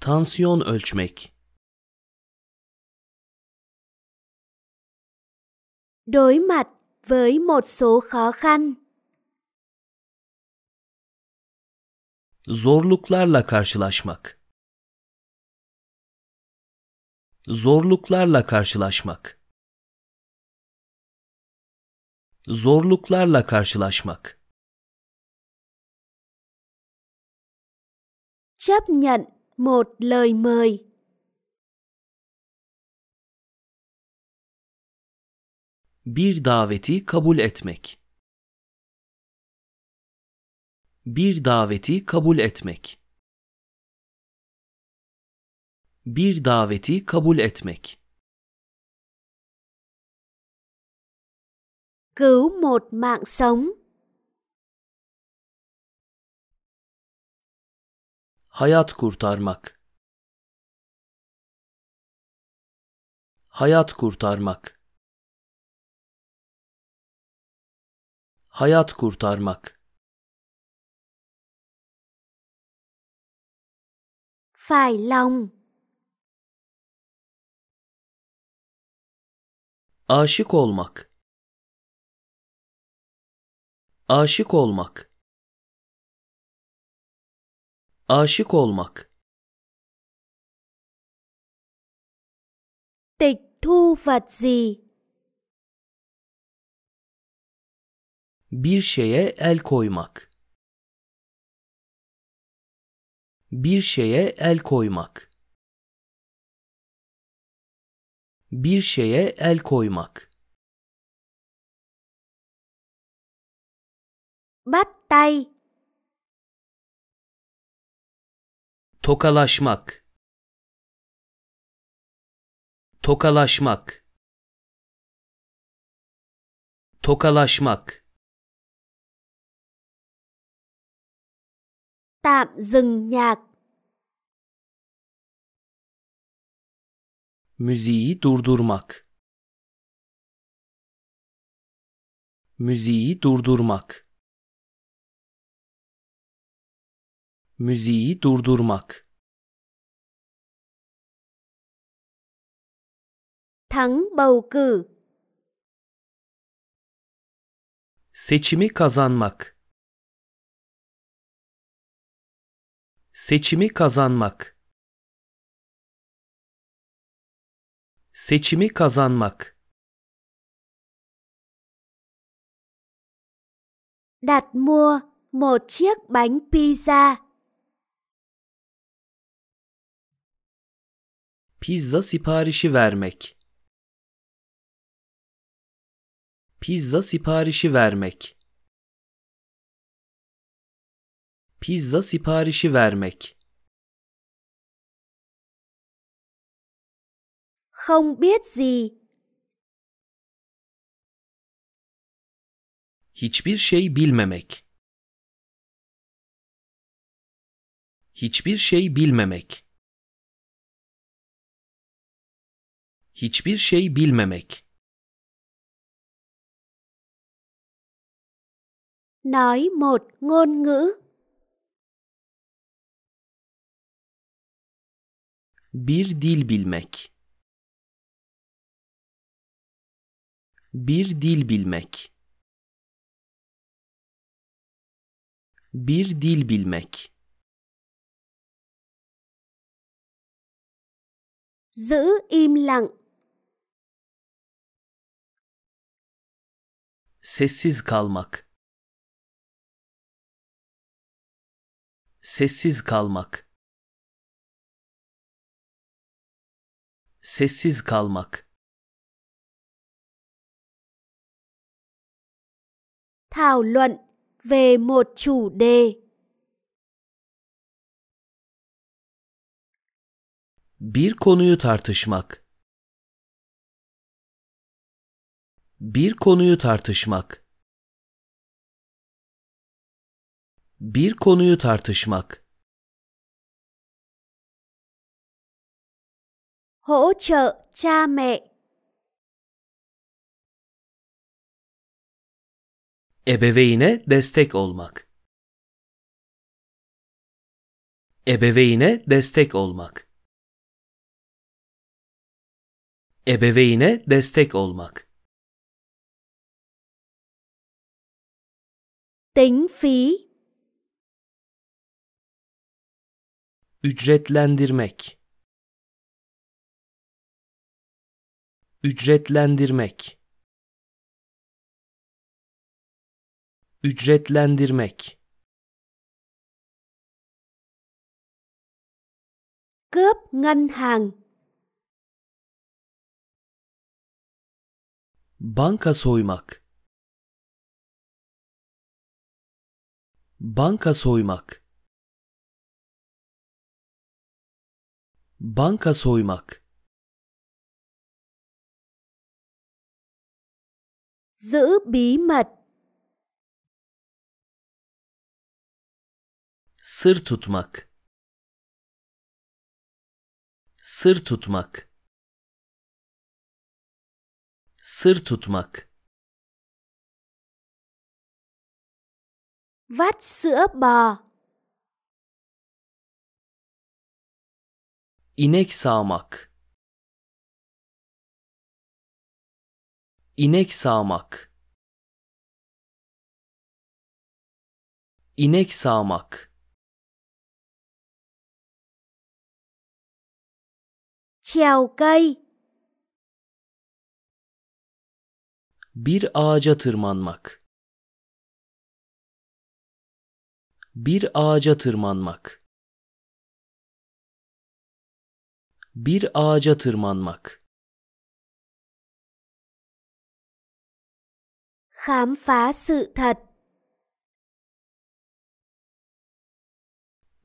S2: Tansiyon ölçmek. Đối mặt với một số khó khăn. Zorluklarla karşılaşmak. Zorluklarla karşılaşmak zorluklarla karşılaşmak. Chấp nhận một lời mời. Bir daveti kabul etmek. Bir daveti kabul etmek. Bir daveti kabul
S1: etmek.
S2: cứu một mạng sống. Hayat kurtarmak. Hayat kurtarmak. Hayat kurtarmak. Phải lòng. Aşık olmak. Aşık olmak. Aşık olmak. Tịch thu vật gì? Bir şeye el koymak. Bir şeye el koymak. Bir şeye el koymak. Bắt tay. Tokalaşmak. Tokalaşmak. Tokalaşmak. Tạm dừng nhạc. Müziği durdurmak. Müziği durdurmak. Müziği durdurmak. Thắng bầu cử. Seçimi kazanmak. Seçimi kazanmak. Seçimi kazanmak. Đặt mua một chiếc bánh pizza. Pizza siparişi vermek. Pizza siparişi vermek. Pizza siparişi vermek. Không biết gì. Hiçbir şey bilmemek. Hiçbir şey bilmemek. hiçbir şey bilmemek. Nói một ngôn ngữ. Bir dil bilmek. Bir dil bilmek. Bir dil bilmek. Giữ im lặng. Sessiz kalmak. Sessiz kalmak. Sessiz kalmak. thảo luận về một chủ đề. Bir konuyu tartışmak. Bir konuyu tartışmak. Bir konuyu tartışmak. Hỗ trợ cha mẹ. Ebeveyne destek olmak. Ebeveyne destek olmak. Ebeveyne destek olmak. Tính phí. Ücretlendirmek. Ücretlendirmek. Ücretlendirmek. Cướp ngân hàng. Banka soymak. Banka soymak Banka soymak Giữ bí mật Sır tutmak Sır tutmak Sır tutmak Vắt sữa bò. İnek sağmak. İnek sağmak. İnek sağmak. Trèo cây. Bir ağaca tırmanmak. Bir ağaca tırmanmak. Bir ağaca tırmanmak. Khám phá sự thật.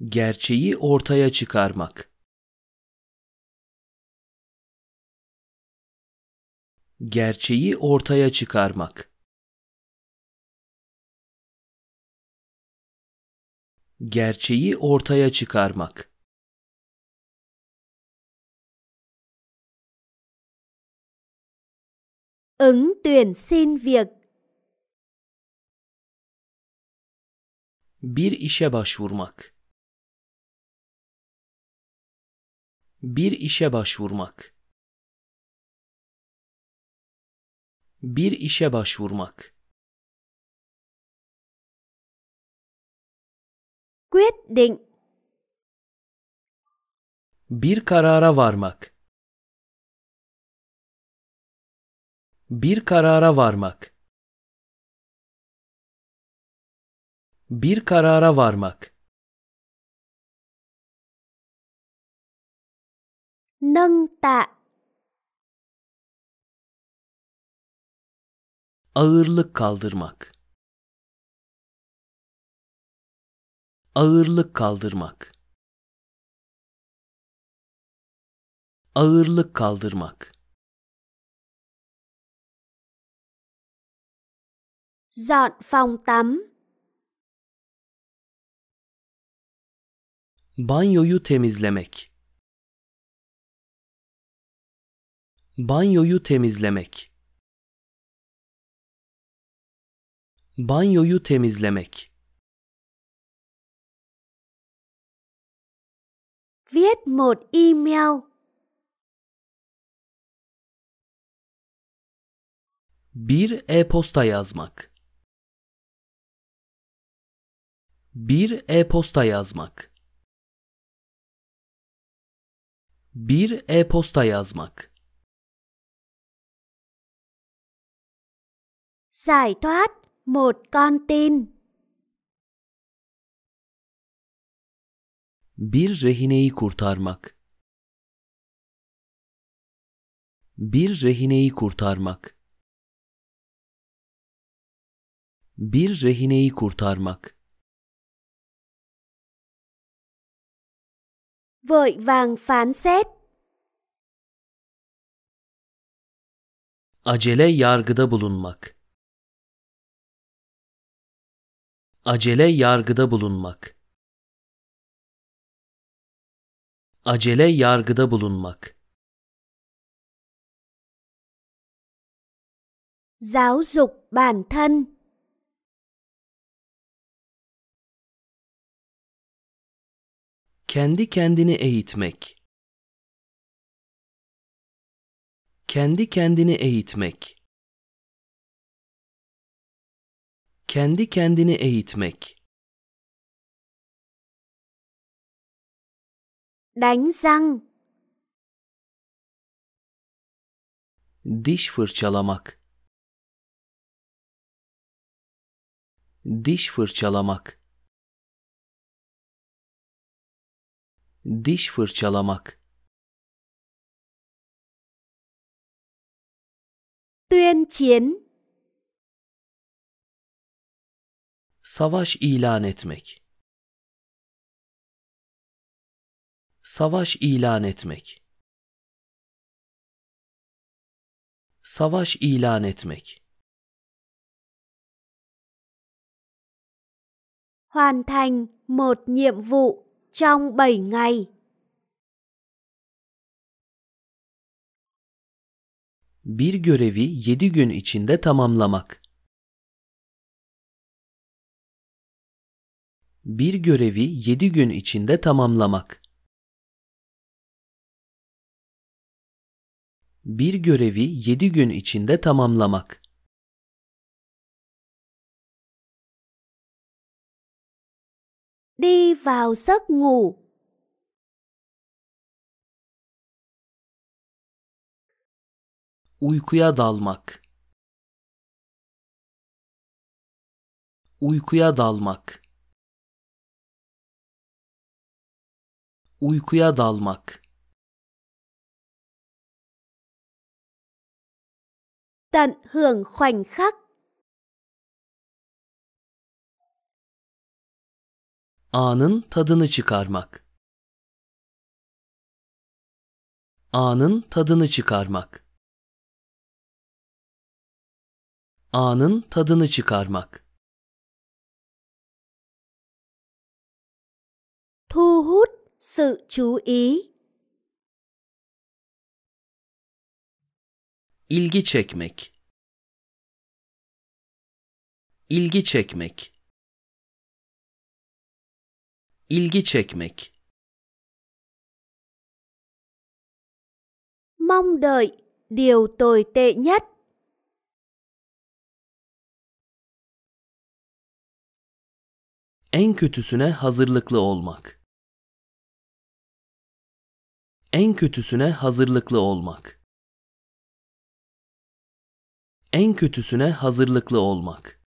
S2: Gerçeği ortaya çıkarmak. Gerçeği ortaya çıkarmak. gerçeği ortaya çıkarmak. Ứng tuyển xin việc. Bir işe başvurmak. Bir işe başvurmak. Bir işe başvurmak. quyết định bir karara varmak bir karara varmak bir karara varmak nâng tạ ağırlık kaldırmak ağırlık kaldırmak ağırlık kaldırmak dọn phòng tắm banyoyu temizlemek banyoyu temizlemek banyoyu temizlemek viết một email. Bir e-posta yazmak. Bir e-posta yazmak. Bir e-posta yazmak. Giải thoát một con tin. Bir rehineyi kurtarmak. Bir rehineyi kurtarmak. Bir rehineyi kurtarmak. Vội vàng phán xét. Acele yargıda bulunmak. Acele yargıda bulunmak. Acele yargıda bulunmak. Giáo dục bản thân. Kendi kendini eğitmek. Kendi kendini eğitmek. Kendi kendini eğitmek. Đánh răng. Diş fırçalamak. Diş fırçalamak. Diş fırçalamak. Tuyên chiến. Savaş ilan etmek. Savaş ilan etmek. Savaş ilan etmek. Hoàn thành một nhiệm vụ trong 7 ngày. Bir görevi 7 gün içinde tamamlamak. Bir görevi 7 gün içinde tamamlamak. Bir görevi yedi gün içinde tamamlamak. Đi vào giấc ngủ. Uykuya dalmak. Uykuya dalmak. Uykuya dalmak. tận hưởng khoảnh khắc. Anın tadını çıkarmak. Anın tadını çıkarmak. Anın tadını çıkarmak. Thu hút sự chú ý. ilgi çekmek ilgi çekmek ilgi çekmek mong đợi điều tồi tệ nhất en kötüsüne hazırlıklı olmak en kötüsüne hazırlıklı olmak en kötüsüne hazırlıklı olmak.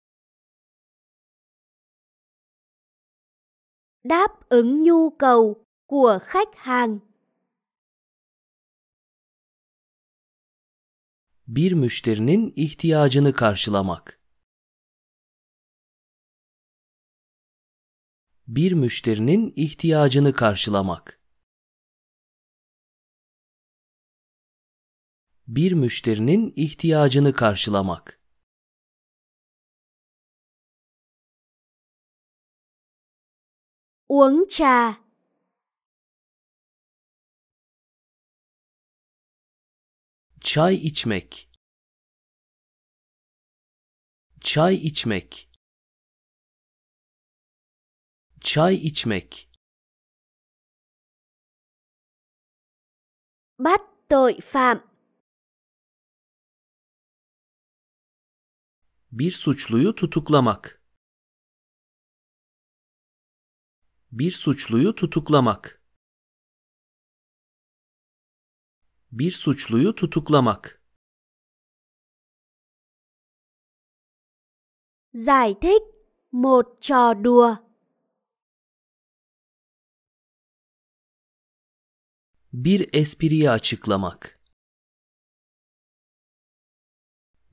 S2: Đáp ứng nhu cầu của khách hàng. Bir müşterinin ihtiyacını karşılamak. Bir müşterinin ihtiyacını karşılamak. bir müşterinin ihtiyacını karşılamak. uống trà çay içmek çay içmek çay içmek bắt tội phạm Bir suçluyu tutuklamak. Bir suçluyu tutuklamak. Bir suçluyu tutuklamak. Giải thích một trò đùa. Bir espriyi açıklamak.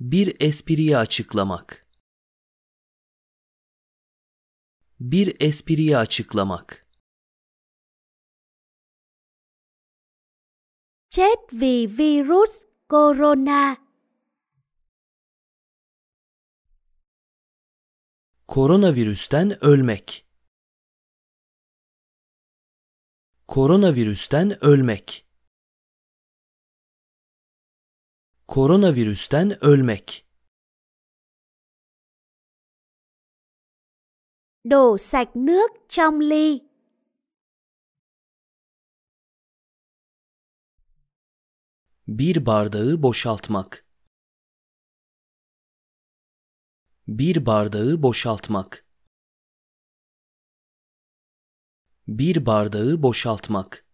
S2: Bir espriyi açıklamak. Bir espriyi açıklamak. Chết vì virus corona. Koronavirüsten ölmek. Koronavirüsten ölmek. Koronavirüsten ölmek. Đổ sạch nước trong ly. Bir bardağı boşaltmak. Bir bardağı boşaltmak. Bir bardağı boşaltmak.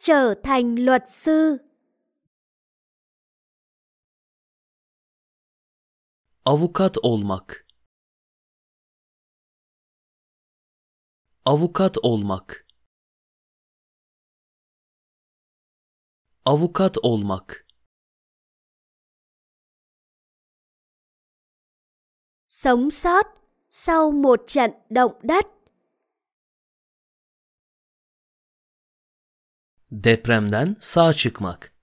S2: trở thành luật sư. Avukat olmak Avukat olmak Avukat olmak Sống sót sau một trận động đất Depremden sağ çıkmak.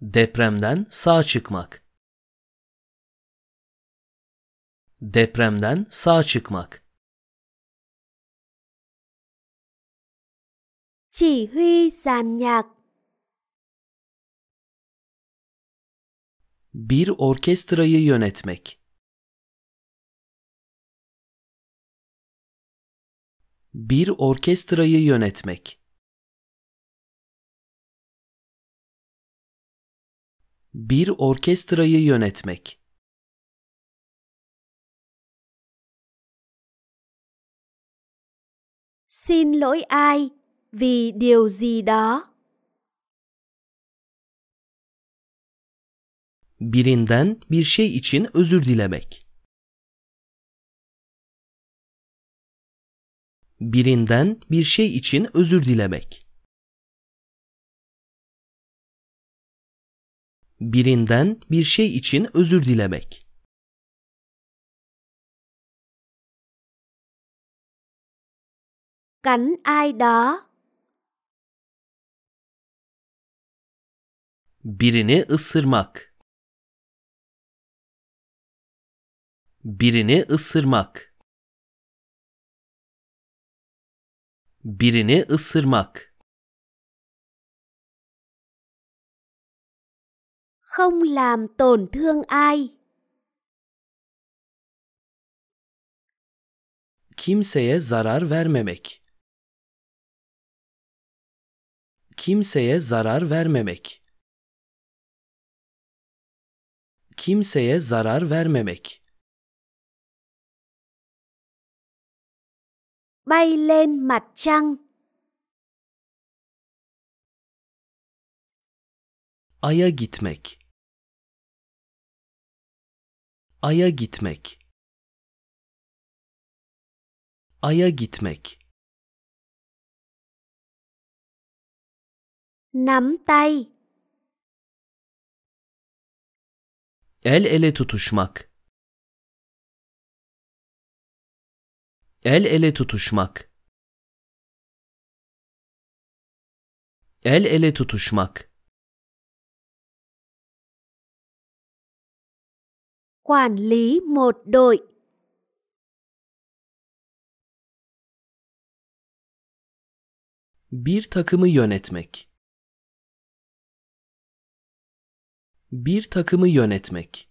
S2: Depremden sağ çıkmak. Depremden sağ çıkmak. nhạc. Bir orkestrayı yönetmek. Bir orkestrayı yönetmek. Bir orkestrayı yönetmek. Xin lỗi ai vì điều gì đó. Birinden bir şey için özür dilemek. birinden bir şey için özür dilemek. Birinden bir şey için özür dilemek. Cánh ai đó. Birini ısırmak. Birini ısırmak. birini ısırmak. Không làm tổn thương ai. Kimseye zarar vermemek. Kimseye zarar vermemek. Kimseye zarar vermemek. bay lên mặt trăng. Ay'a gitmek. Ay'a gitmek. Ay'a gitmek. Nắm tay. El ele tutuşmak. El ele tutuşmak. El ele tutuşmak. Quản lý một đội. Bir takımı yönetmek. Bir takımı yönetmek.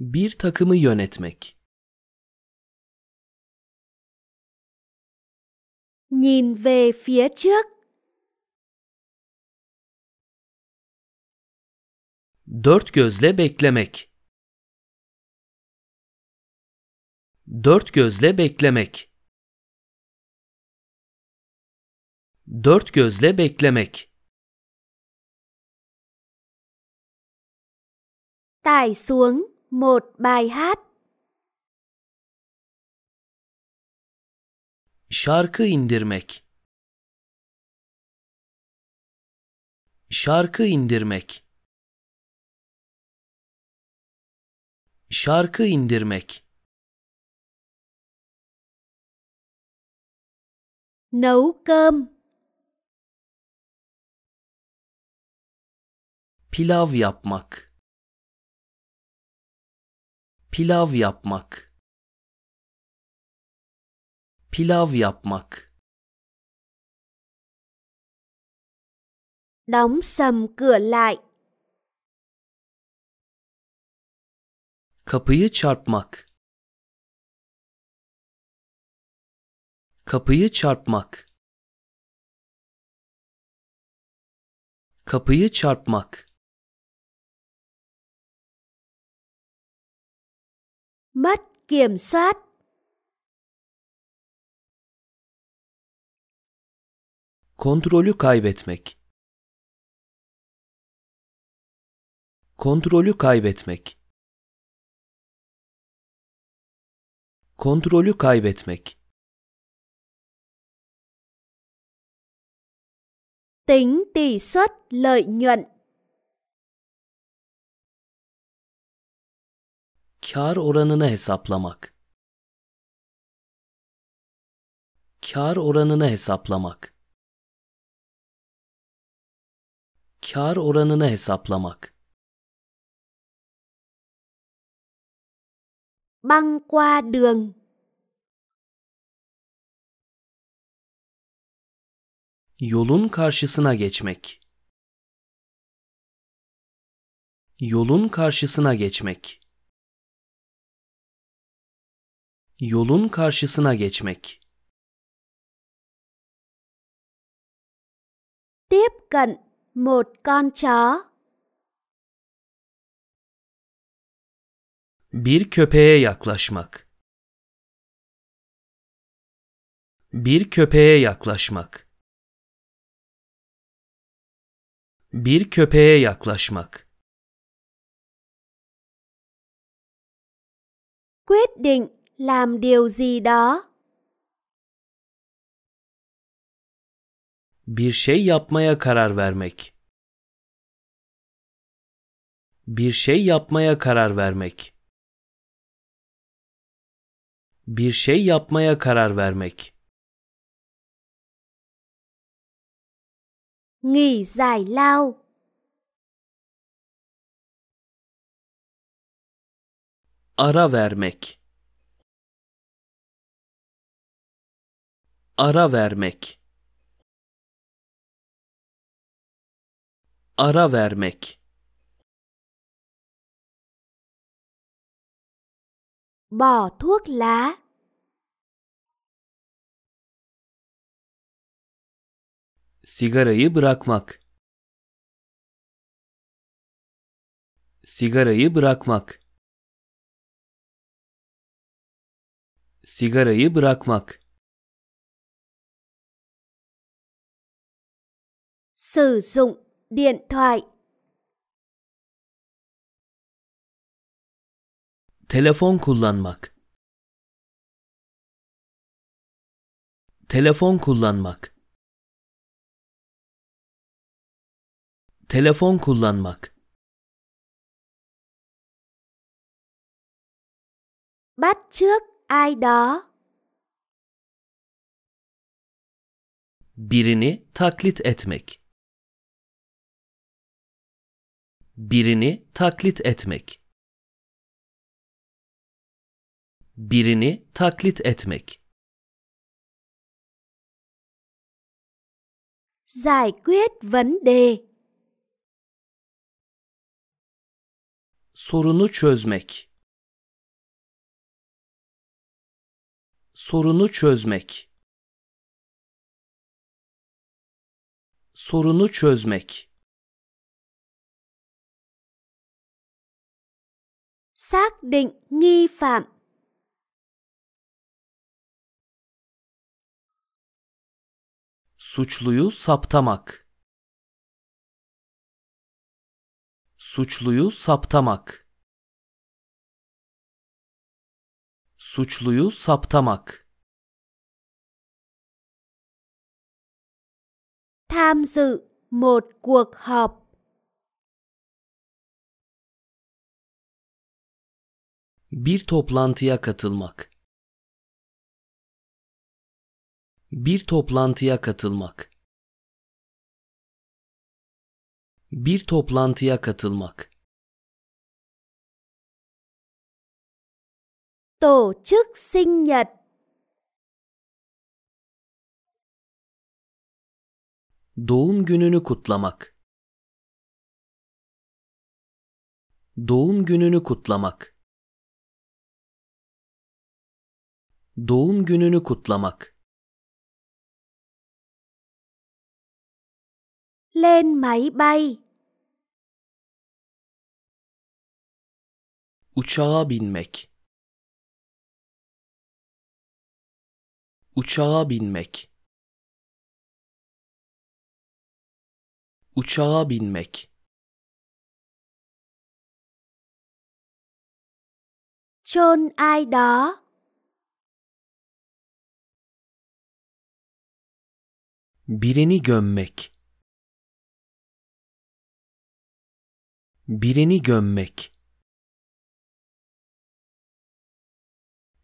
S2: Bir takımı yönetmek. Nhìn về phía trước. Dört gözle beklemek. Dört gözle beklemek. Dört gözle beklemek. Tải xuống. Một bài hát Şarkı indirmek Şarkı indirmek Şarkı indirmek Nấu cơm Pilav yapmak pilav yapmak pilav yapmak đóng sầm cửa lại kapıyı çarpmak kapıyı çarpmak kapıyı çarpmak mất kiểm soát. Kontrolü kaybetmek. Kontrolü kaybetmek. Kontrolü kaybetmek. Tính tỷ suất lợi nhuận kar oranını hesaplamak kar oranını hesaplamak kar oranını hesaplamak băng qua đường yolun karşısına geçmek yolun karşısına geçmek Yolun karşısına
S1: geçmek.
S2: Tiếp cận một con chó. Bir köpeğe yaklaşmak. Bir köpeğe yaklaşmak. Bir köpeğe yaklaşmak. Quyết định làm điều gì đó. Bir şey yapmaya karar vermek. Bir şey yapmaya karar vermek. Bir şey yapmaya karar vermek. Nghỉ giải lao. Ara vermek. ara vermek ara vermek bỏ thuốc lá sigarayı bırakmak sigarayı bırakmak sigarayı bırakmak sử dụng điện thoại. Telefon kullanmak. Telefon kullanmak. Telefon kullanmak. Bắt trước ai đó. Birini taklit etmek. birini taklit etmek birini taklit etmek giải quyết vấn đề sorunu çözmek sorunu çözmek sorunu çözmek xác định nghi phạm. Suçluyu saptamak. Suçluyu saptamak. Suçluyu saptamak. Tham dự một cuộc họp Bir toplantıya katılmak. Bir toplantıya katılmak. Bir toplantıya katılmak. Tổ chức sinh nhật. Doğum gününü kutlamak. Doğum gününü kutlamak. Doğum gününü kutlamak. Lên máy bay. Uçağa binmek. Uçağa binmek. Uçağa binmek. Chôn ai đó. birini gömmek birini gömmek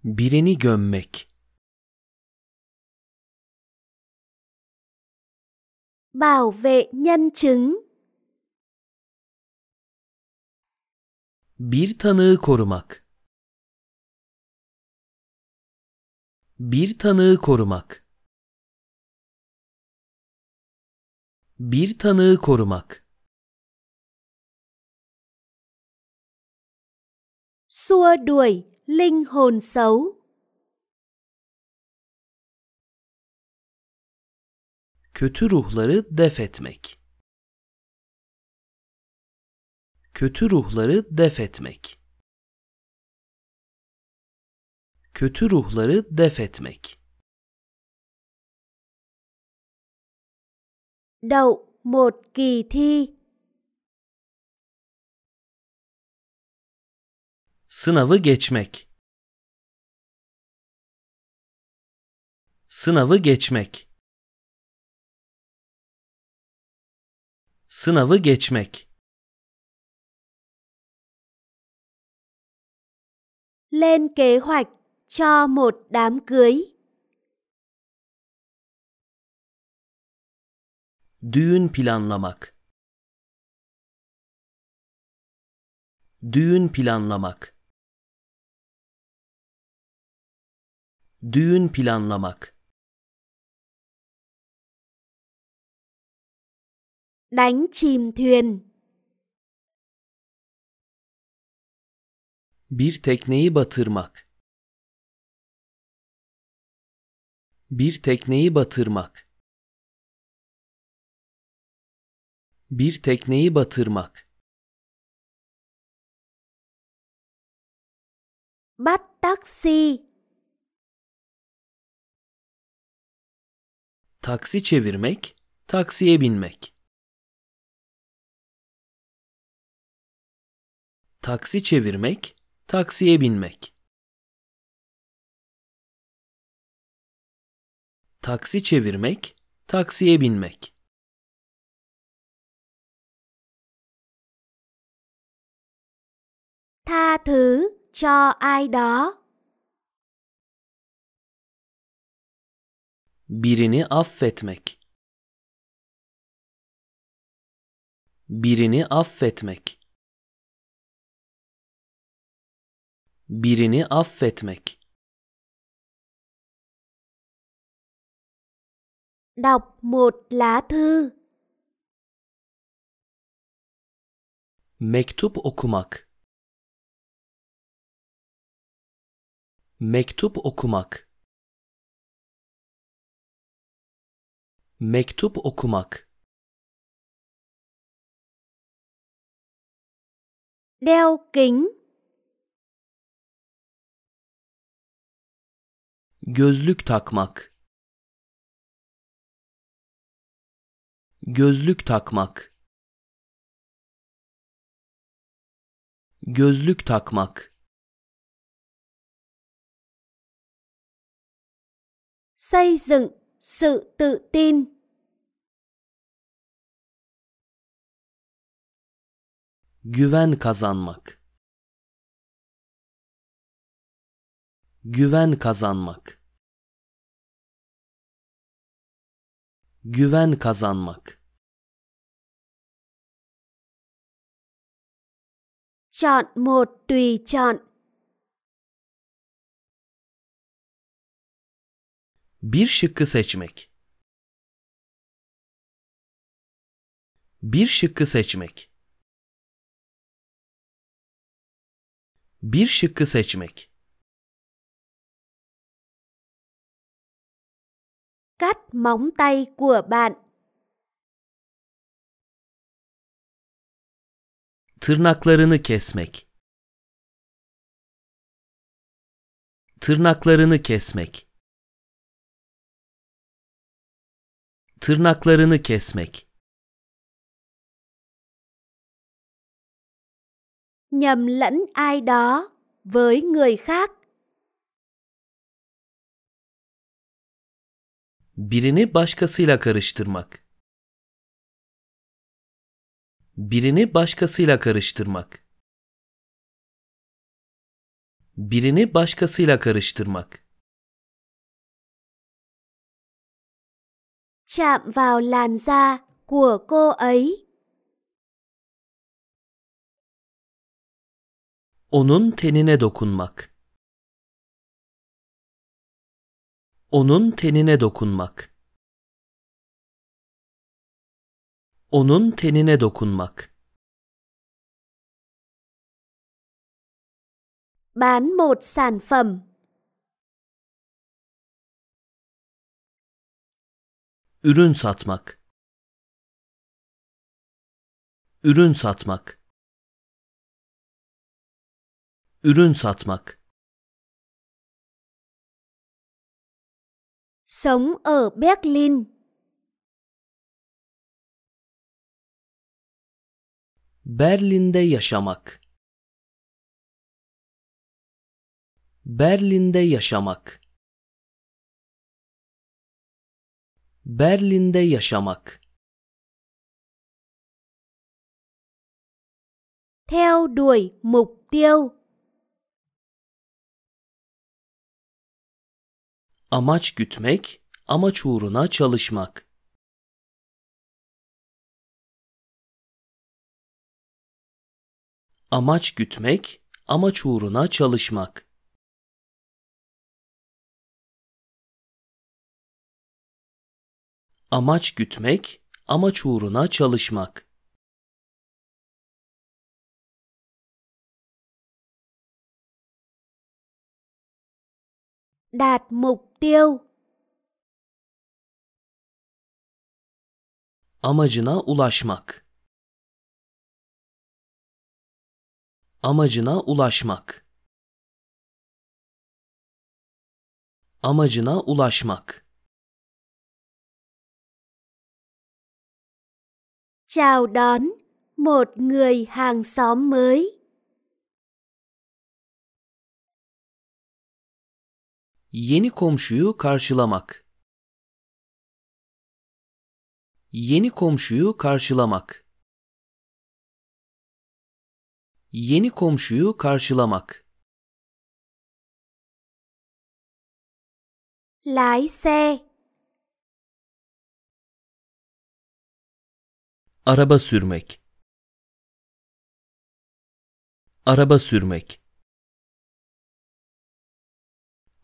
S2: birini gömmek bảo vệ nhân chứng bir tanığı korumak bir tanığı korumak Bir tanığı korumak. Xua đuổi linh hồn xấu. Kötü ruhları def etmek. Kötü ruhları def etmek. Kötü ruhları def etmek. đậu một kỳ thi. Sınavı geçmek. Sınavı geçmek. Sınavı geçmek. Lên kế hoạch cho một đám cưới. Düğün planlamak. Düğün planlamak. Düğün planlamak. Đánh chìm thuyền. Bir tekneyi batırmak. Bir tekneyi batırmak. Bir tekneyi batırmak. Bắt taxi. Taksi çevirmek, taksiye binmek. Taksi çevirmek, taksiye binmek. Taksi çevirmek, taksiye binmek. tha thứ cho ai đó birini affetmek birini affetmek birini affetmek đọc một lá thư mektup okumak Mektup okumak Mektup okumak Đeo kính Gözlük takmak Gözlük takmak Gözlük
S1: takmak
S2: xây dựng sự tự tin güven kazanmak güven kazanmak güven kazanmak chọn một tùy chọn Bir şıkkı seçmek. Bir şıkkı seçmek. Bir şıkkı seçmek. Cắt móng tay của bạn. Tırnaklarını kesmek. Tırnaklarını kesmek. tırnaklarını kesmek. Nhầm lẫn ai đó với người khác. Birini başkasıyla karıştırmak. Birini başkasıyla karıştırmak. Birini başkasıyla karıştırmak. chạm vào làn da của cô ấy. Onun tenine dokunmak. Onun tenine dokunmak. Onun tenine dokunmak. Bán một sản phẩm ürün satmak ürün satmak ürün satmak sống ở Berlin Berlin'de yaşamak Berlin'de yaşamak Berlin'de yaşamak. Theo đuổi mục tiêu. Amaç gütmek, amaç uğruna çalışmak. Amaç gütmek, amaç uğruna çalışmak. amaç gütmek, amaç uğruna çalışmak. Đạt mục tiêu Amacına ulaşmak Amacına ulaşmak Amacına ulaşmak chào đón một người hàng xóm mới. Yeni komşuyu karşılamak. Yeni komşuyu karşılamak. Yeni komşuyu karşılamak. Lái xe Araba sürmek. Araba sürmek.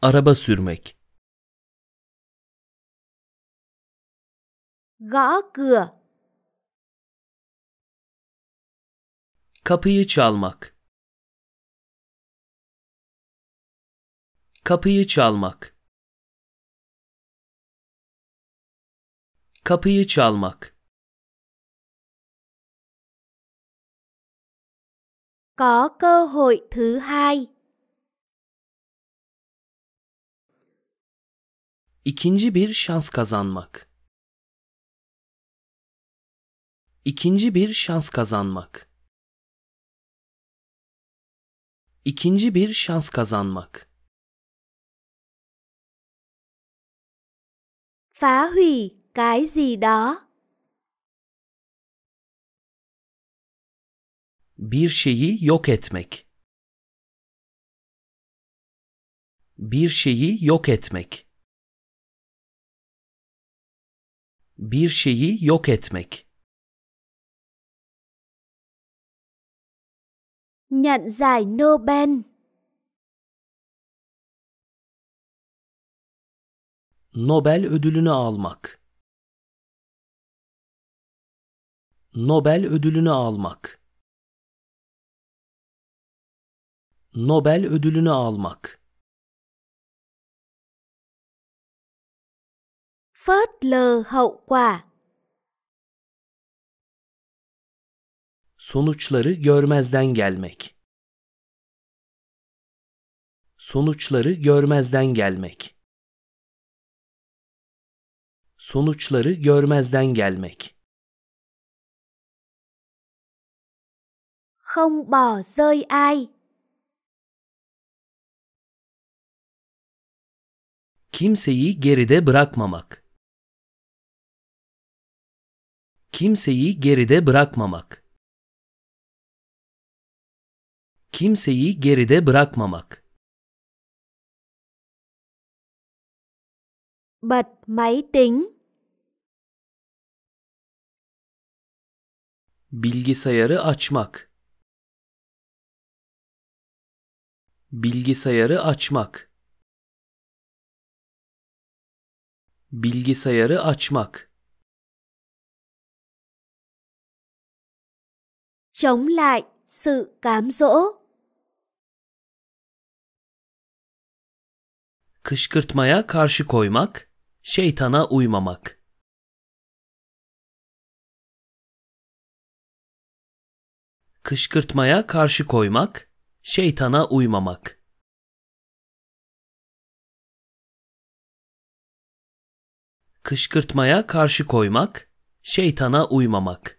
S2: Araba sürmek. Gõ Kapıyı çalmak. Kapıyı çalmak. Kapıyı çalmak. có cơ hội thứ hai. İkinci bir şans kazanmak. İkinci bir şans kazanmak. İkinci bir şans kazanmak. Phá hủy cái gì đó. bir şeyi yok etmek bir şeyi yok etmek bir şeyi yok etmek nhận giải Nobel Nobel ödülünü almak Nobel ödülünü almak Nobel ödülünü almak. Phớt lờ hậu quả. Sonuçları görmezden gelmek. Sonuçları görmezden gelmek. Sonuçları görmezden gelmek. Không bỏ rơi ai. Kimseyi geride bırakmamak. Kimseyi geride bırakmamak. Kimseyi geride bırakmamak. Bật máy tính. Bilgisayarı açmak. Bilgisayarı açmak. Bilgisayarı açmak. Chống lại sự cám dỗ. Kışkırtmaya karşı koymak, şeytana uymamak. kışkırtmaya karşı koymak, şeytana uymamak. kışkırtmaya karşı koymak, şeytana uymamak.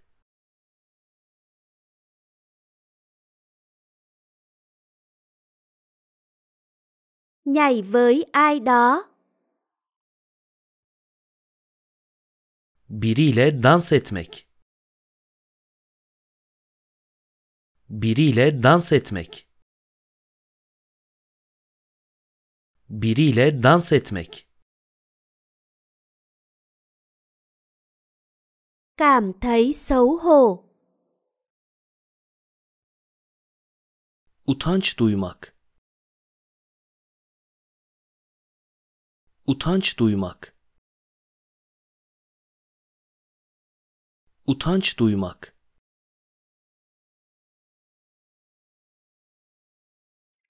S2: Nhảy với ai đó. Biriyle dans etmek. Biriyle dans etmek. Biriyle dans etmek. cảm thấy xấu hổ. Utanç duymak. Utanç duymak. Utanç duymak.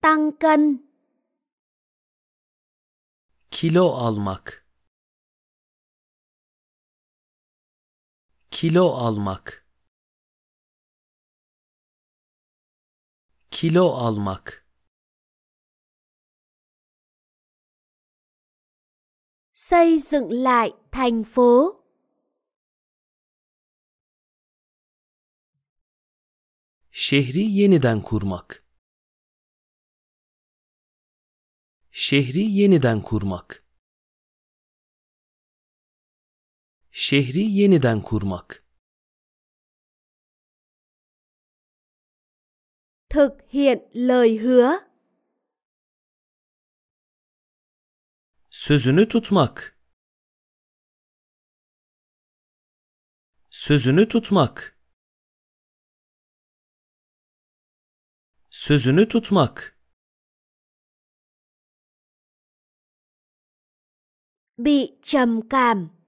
S2: Tăng cân. Kilo almak. kilo almak kilo almak xây dựng lại thành phố şehri yeniden kurmak şehri yeniden kurmak şehri yeniden kurmak. Thực hiện lời hứa. Sözünü tutmak. Sözünü tutmak. Sözünü tutmak. Bị trầm cảm.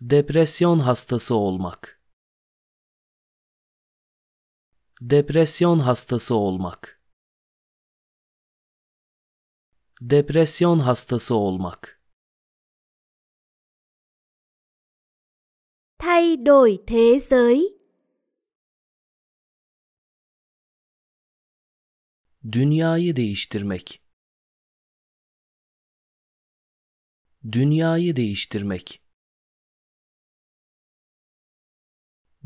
S2: Depresyon hastası olmak. Depresyon hastası olmak. Depresyon hastası olmak. Thay đổi thế giới. Dünyayı değiştirmek. Dünyayı değiştirmek.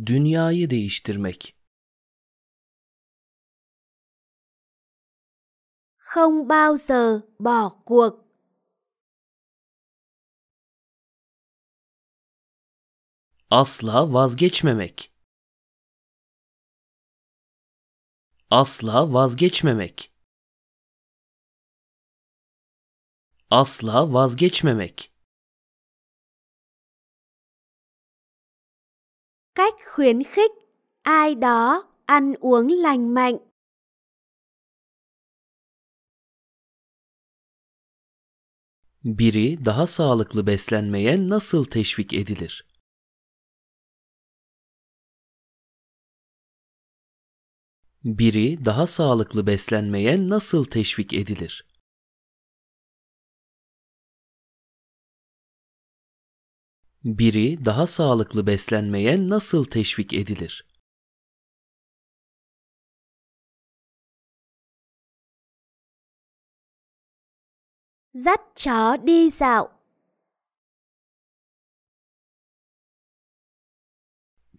S2: dünyayı değiştirmek. Không bao giờ bỏ cuộc. Asla vazgeçmemek. Asla vazgeçmemek. Asla vazgeçmemek. cách khuyến khích ai đó ăn uống lành mạnh Biri daha sağlıklı beslenmeye nasıl teşvik edilir? Biri daha sağlıklı beslenmeye nasıl teşvik edilir? Biri daha sağlıklı beslenmeye nasıl teşvik edilir? Dắt chó đi dạo.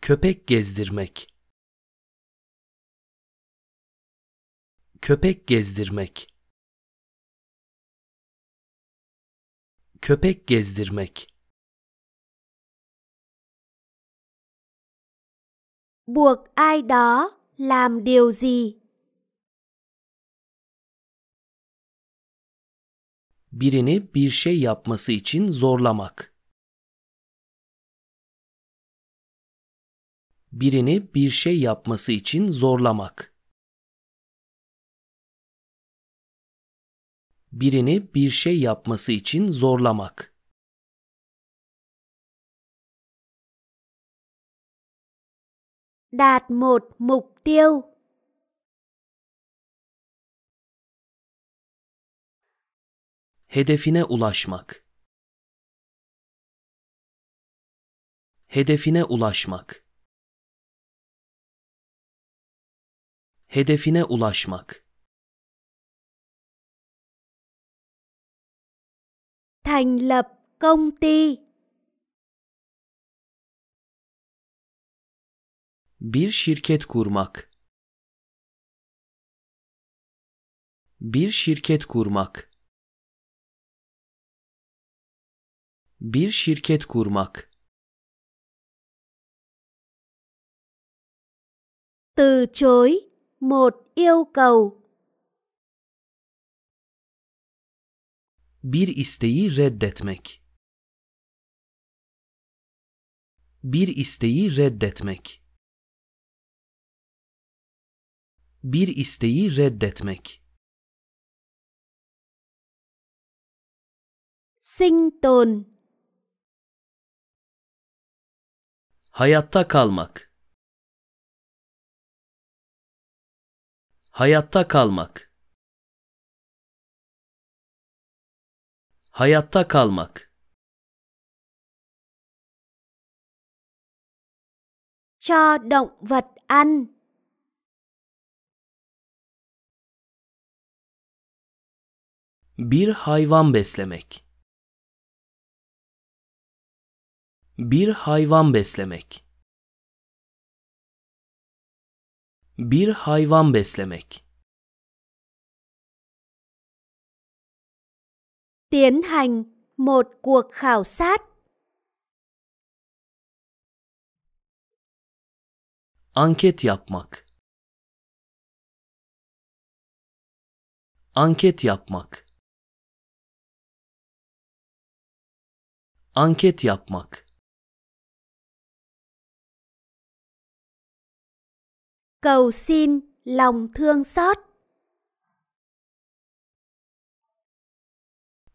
S2: Köpek gezdirmek. Köpek gezdirmek. Köpek gezdirmek. buộc ai đó làm điều gì? Birini bir şey yapması için zorlamak. Birini bir şey yapması için zorlamak. Birini bir şey yapması için zorlamak. đạt một mục tiêu hedefine ulaşmak hedefine ulaşmak hedefine ulaşmak thành lập công ty Bir şirket kurmak. Bir şirket kurmak. Bir şirket kurmak. Từ chối một yêu cầu. Bir isteği reddetmek. Bir isteği reddetmek. bir isteği reddetmek. Sinh tồn Hayatta kalmak Hayatta kalmak Hayatta kalmak Cho động vật ăn Bir hayvan beslemek. Bir hayvan beslemek. Bir hayvan beslemek. Tiến hành một cuộc khảo sát. Anket yapmak. Anket yapmak. Anket yapmak. Cầu xin lòng thương xót.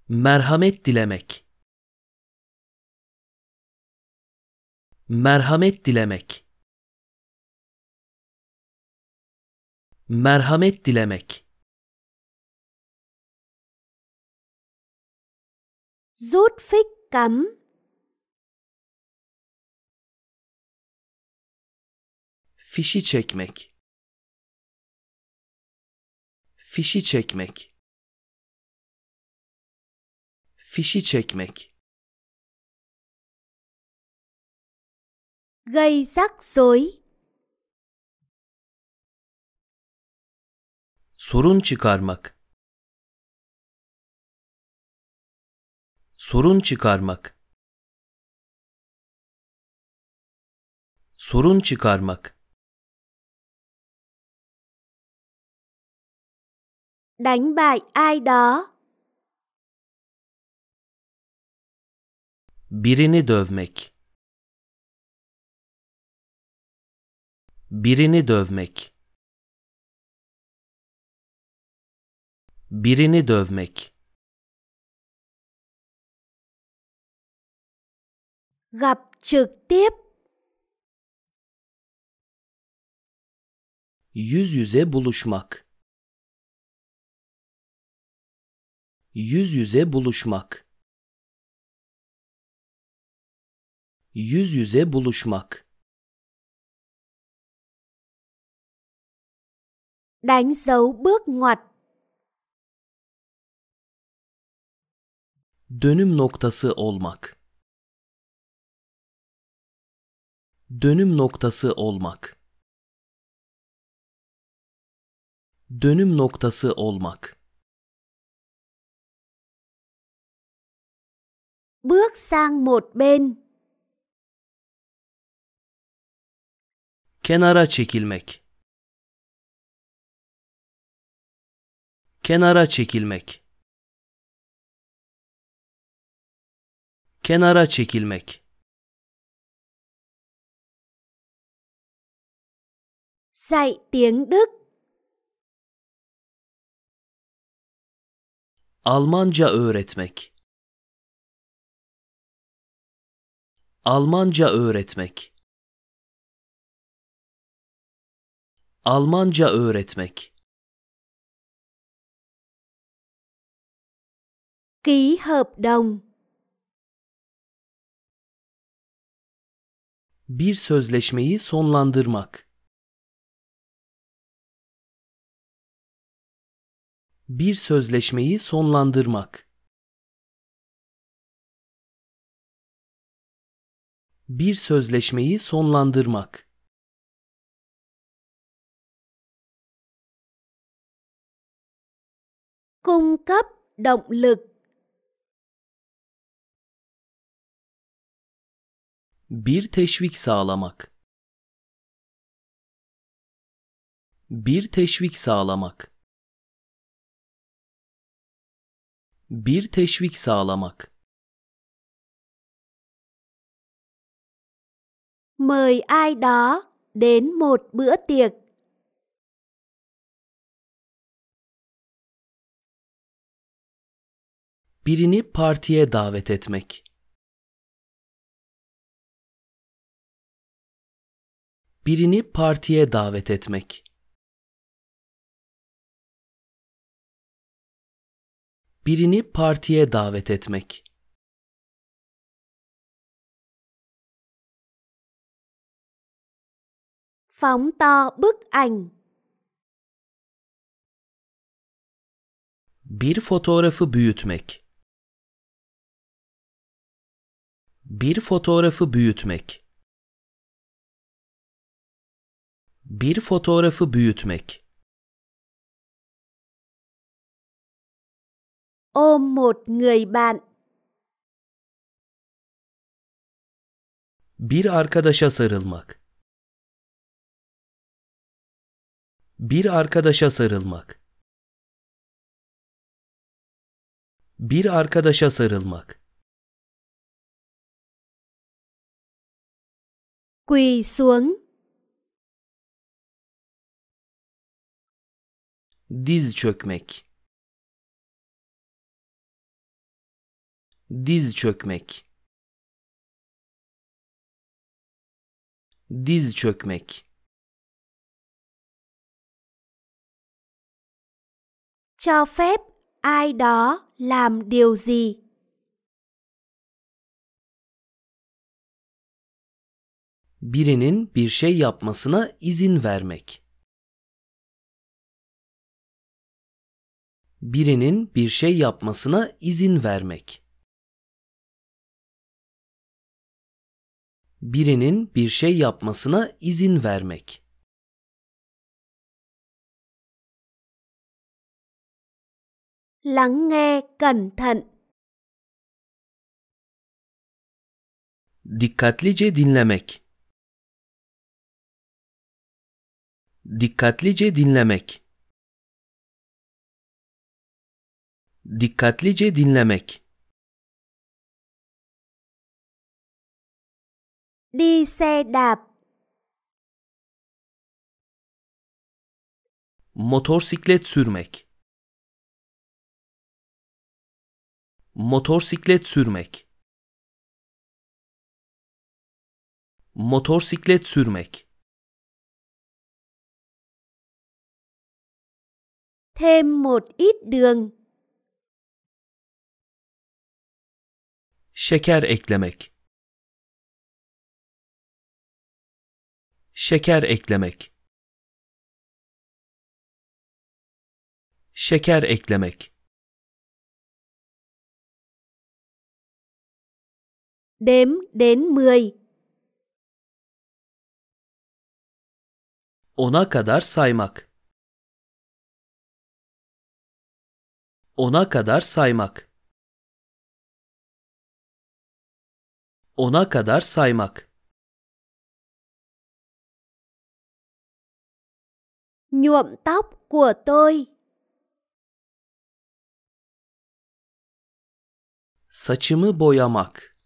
S2: Merhamet dilemek. Merhamet dilemek. Merhamet dilemek. Rút phích cắm fişi çekmek fişi çekmek fişi çekmek gây rắc rối sorun çıkarmak Sorun çıkarmak Sorun çıkarmak Đánh bại ai đó Birini dövmek Birini dövmek Birini dövmek gặp trực tiếp yüz yüze buluşmak yüz yüze buluşmak yüz yüze buluşmak đánh dấu bước ngoặt dönüm noktası olmak dönüm noktası olmak dönüm noktası olmak bước sang một bên kenara çekilmek kenara çekilmek kenara çekilmek dạy tiếng Đức. Almanca öğretmek. Almanca öğretmek. Almanca öğretmek. Ký hợp đồng. Bir sözleşmeyi sonlandırmak. bir sözleşmeyi sonlandırmak bir sözleşmeyi sonlandırmak cung cấp động lực bir teşvik sağlamak bir teşvik sağlamak Bir teşvik sağlamak. Mời ai đó đến một bữa tiệc. Birini partiye davet etmek. Birini partiye davet etmek. birini partiye davet etmek. Phóng to bức ảnh. Bir fotoğrafı büyütmek. Bir fotoğrafı büyütmek. Bir fotoğrafı büyütmek. ôm một người bạn. Bir arkadaşa sarılmak. Bir arkadaşa sarılmak. Bir arkadaşa sarılmak. Quỳ xuống. Diz çökmek. diz çökmek diz çökmek cho phép ai đó làm điều gì birinin bir şey yapmasına izin vermek birinin bir şey yapmasına izin vermek birinin bir şey yapmasına izin vermek. Lắng nghe cẩn thận. Dikkatlice dinlemek. Dikkatlice dinlemek. Dikkatlice dinlemek. đi xe đạp motorsiklet sürmek motorsiklet sürmek motorsiklet sürmek thêm một ít đường şeker eklemek Şeker eklemek. Şeker eklemek. Đếm đến 10. Ona kadar saymak. Ona kadar saymak. Ona kadar saymak. nhuộm tóc của tôi. Saçımı boyamak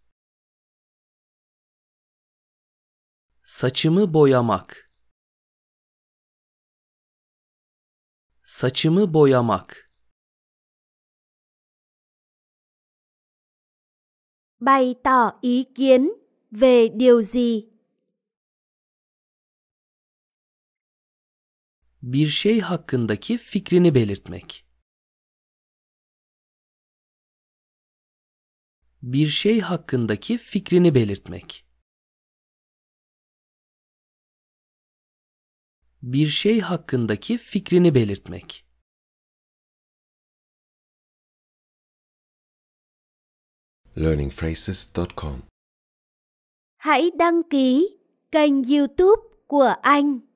S2: Saçımı boyamak Saçımı boyamak Bày tỏ ý kiến về điều gì? bir şey hakkındaki fikrini belirtmek. Bir şey hakkındaki fikrini belirtmek. Bir şey hakkındaki fikrini belirtmek.
S1: learningphrases.com
S2: Hãy đăng ký kênh YouTube của anh.